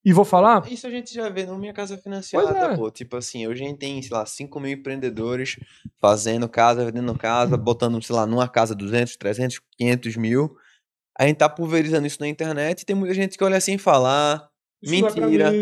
E vou falar? Isso a gente já vê na Minha Casa Financiada, é. pô. Tipo assim, hoje a gente tem, sei lá, 5 mil empreendedores fazendo casa, vendendo casa, botando, sei lá, numa casa 200, 300, 500 mil a gente tá pulverizando isso na internet e tem muita gente que olha assim e fala: ah, é mentira.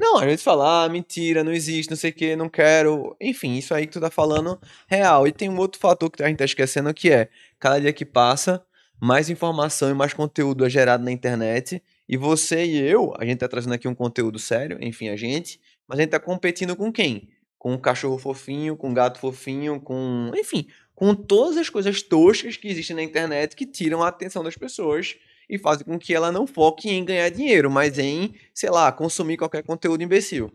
Não, às vezes fala ah, mentira, não existe, não sei o que, não quero. Enfim, isso aí que tu tá falando real. E tem um outro fator que a gente tá esquecendo que é, cada dia que passa, mais informação e mais conteúdo é gerado na internet. E você e eu, a gente tá trazendo aqui um conteúdo sério, enfim, a gente, mas a gente tá competindo com quem? Com um cachorro fofinho, com um gato fofinho, com. Enfim, com todas as coisas toscas que existem na internet que tiram a atenção das pessoas e fazem com que ela não foque em ganhar dinheiro, mas em, sei lá, consumir qualquer conteúdo imbecil.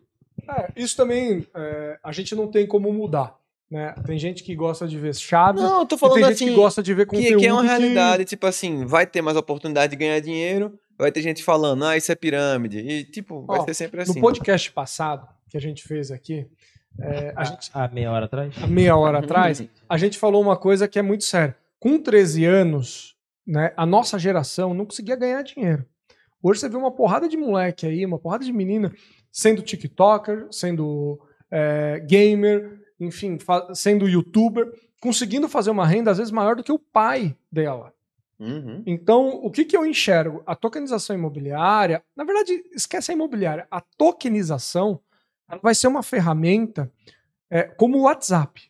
É, isso também é, a gente não tem como mudar. Né? Tem gente que gosta de ver Chaves. Não, eu tô falando tem assim, gente que gosta de ver conteúdo. Que, que é uma realidade, que... tipo assim, vai ter mais oportunidade de ganhar dinheiro, vai ter gente falando, ah, isso é pirâmide. E, tipo, vai ser sempre assim. No podcast passado que a gente fez aqui, é, a, gente, ah, meia hora atrás? A meia hora atrás, a gente falou uma coisa que é muito séria. Com 13 anos, né, a nossa geração não conseguia ganhar dinheiro. Hoje você vê uma porrada de moleque aí, uma porrada de menina, sendo TikToker, sendo é, gamer, enfim, sendo youtuber, conseguindo fazer uma renda às vezes maior do que o pai dela. Uhum. Então, o que, que eu enxergo? A tokenização imobiliária, na verdade, esquece a imobiliária, a tokenização ela vai ser uma ferramenta é, como o WhatsApp.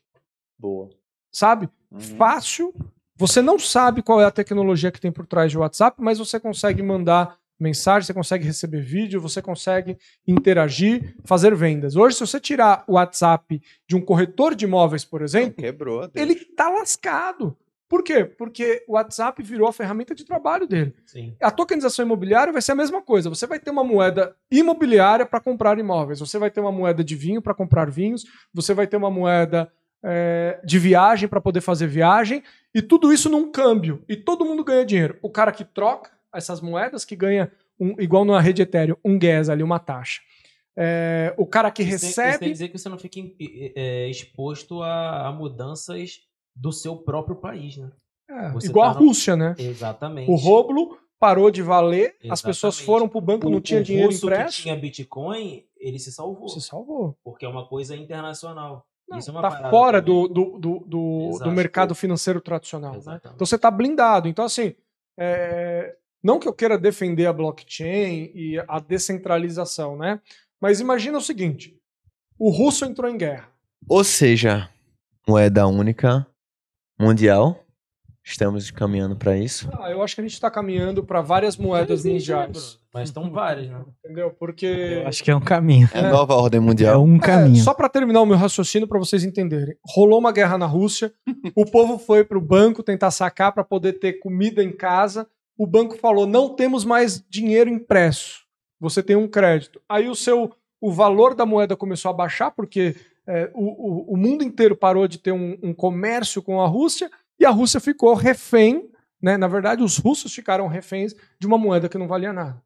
Boa. Sabe? Uhum. Fácil. Você não sabe qual é a tecnologia que tem por trás do WhatsApp, mas você consegue mandar mensagem, você consegue receber vídeo, você consegue interagir, fazer vendas. Hoje, se você tirar o WhatsApp de um corretor de imóveis, por exemplo, Quebrou, ele está lascado. Por quê? Porque o WhatsApp virou a ferramenta de trabalho dele. Sim. A tokenização imobiliária vai ser a mesma coisa. Você vai ter uma moeda imobiliária para comprar imóveis, você vai ter uma moeda de vinho para comprar vinhos, você vai ter uma moeda é, de viagem para poder fazer viagem, e tudo isso num câmbio. E todo mundo ganha dinheiro. O cara que troca essas moedas, que ganha, um, igual na rede Ethereum, um gas ali, uma taxa. É, o cara que isso recebe. Tem, isso quer dizer que você não fica é, exposto a, a mudanças do seu próprio país, né? É, igual tá a Rússia, no... né? Exatamente. O rublo parou de valer, Exatamente. as pessoas foram para o banco, não tinha o dinheiro impresso. que tinha Bitcoin, ele se salvou. Se salvou. Porque é uma coisa internacional. Não, Isso é tá fora também. do, do, do, do, mercado financeiro tradicional. Né? Então você tá blindado. Então, assim, é... não que eu queira defender a blockchain e a descentralização, né? Mas imagina o seguinte: o russo entrou em guerra. Ou seja, moeda única mundial. Estamos caminhando para isso. Ah, eu acho que a gente está caminhando para várias moedas né, mundiais. Mas estão várias, né? Entendeu? Porque. Eu acho que é um caminho. É, é nova ordem mundial. É um é, caminho. É, só para terminar o meu raciocínio, para vocês entenderem. Rolou uma guerra na Rússia, o povo foi para o banco tentar sacar para poder ter comida em casa. O banco falou: não temos mais dinheiro impresso. Você tem um crédito. Aí o seu o valor da moeda começou a baixar, porque é, o, o, o, mundo inteiro parou de ter um, um, comércio com a Rússia e a Rússia ficou refém, né? Na verdade, os russos ficaram reféns de uma moeda que não valia nada.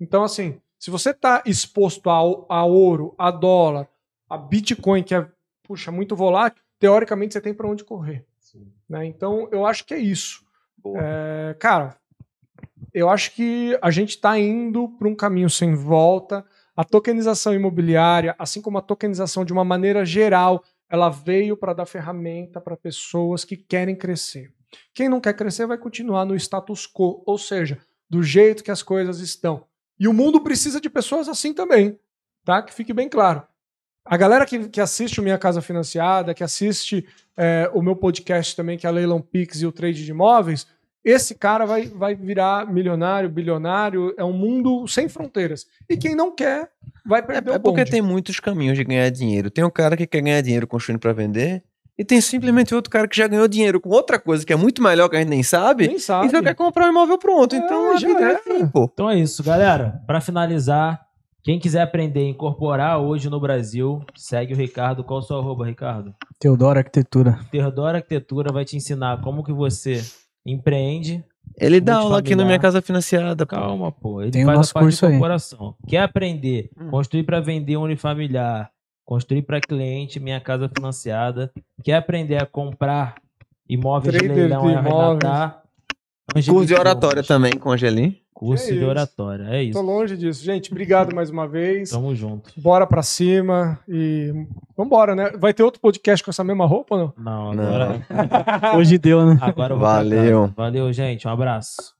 Então, assim, se você está exposto a, a ouro, a dólar, a Bitcoin, que é, puxa, muito volátil, teoricamente você tem para onde correr. Né? Então, eu acho que é isso. É, cara, eu acho que a gente está indo para um caminho sem volta. A tokenização imobiliária, assim como a tokenização de uma maneira geral, ela veio para dar ferramenta para pessoas que querem crescer. Quem não quer crescer vai continuar no status quo, ou seja, do jeito que as coisas estão. E o mundo precisa de pessoas assim também, tá? Que fique bem claro. A galera que, que assiste o Minha Casa Financiada, que assiste é, o meu podcast também, que é Leilão Pix e o Trade de Imóveis, esse cara vai, vai virar milionário, bilionário, é um mundo sem fronteiras. E quem não quer, vai é, perder é, é porque tem muitos caminhos de ganhar dinheiro. Tem um cara que quer ganhar dinheiro construindo para vender, e tem simplesmente outro cara que já ganhou dinheiro com outra coisa que é muito melhor que a gente nem sabe, nem sabe. e só quer comprar um imóvel pronto. É, então já é. Assim, Então é isso, galera. Para finalizar, quem quiser aprender a incorporar hoje no Brasil, segue o Ricardo. Qual o seu arroba, Ricardo? Teodoro Arquitetura. Teodoro Arquitetura vai te ensinar como que você empreende. Ele dá aula aqui na minha casa financiada. Pô. Calma, pô. Ele Tem faz o nosso a parte curso do Quer aprender? Hum. Construir para vender unifamiliar. Construir para cliente minha casa financiada. Quer aprender a comprar imóveis Trader de leilão e arrematar? Curso de oratória também com Angelim. Curso é de oratória, é isso. Tô longe disso. Gente, obrigado mais uma vez. Tamo junto. Bora pra cima e vambora, né? Vai ter outro podcast com essa mesma roupa ou não? Não, agora... Não. Hoje deu, né? Agora Valeu. Valeu, gente. Um abraço.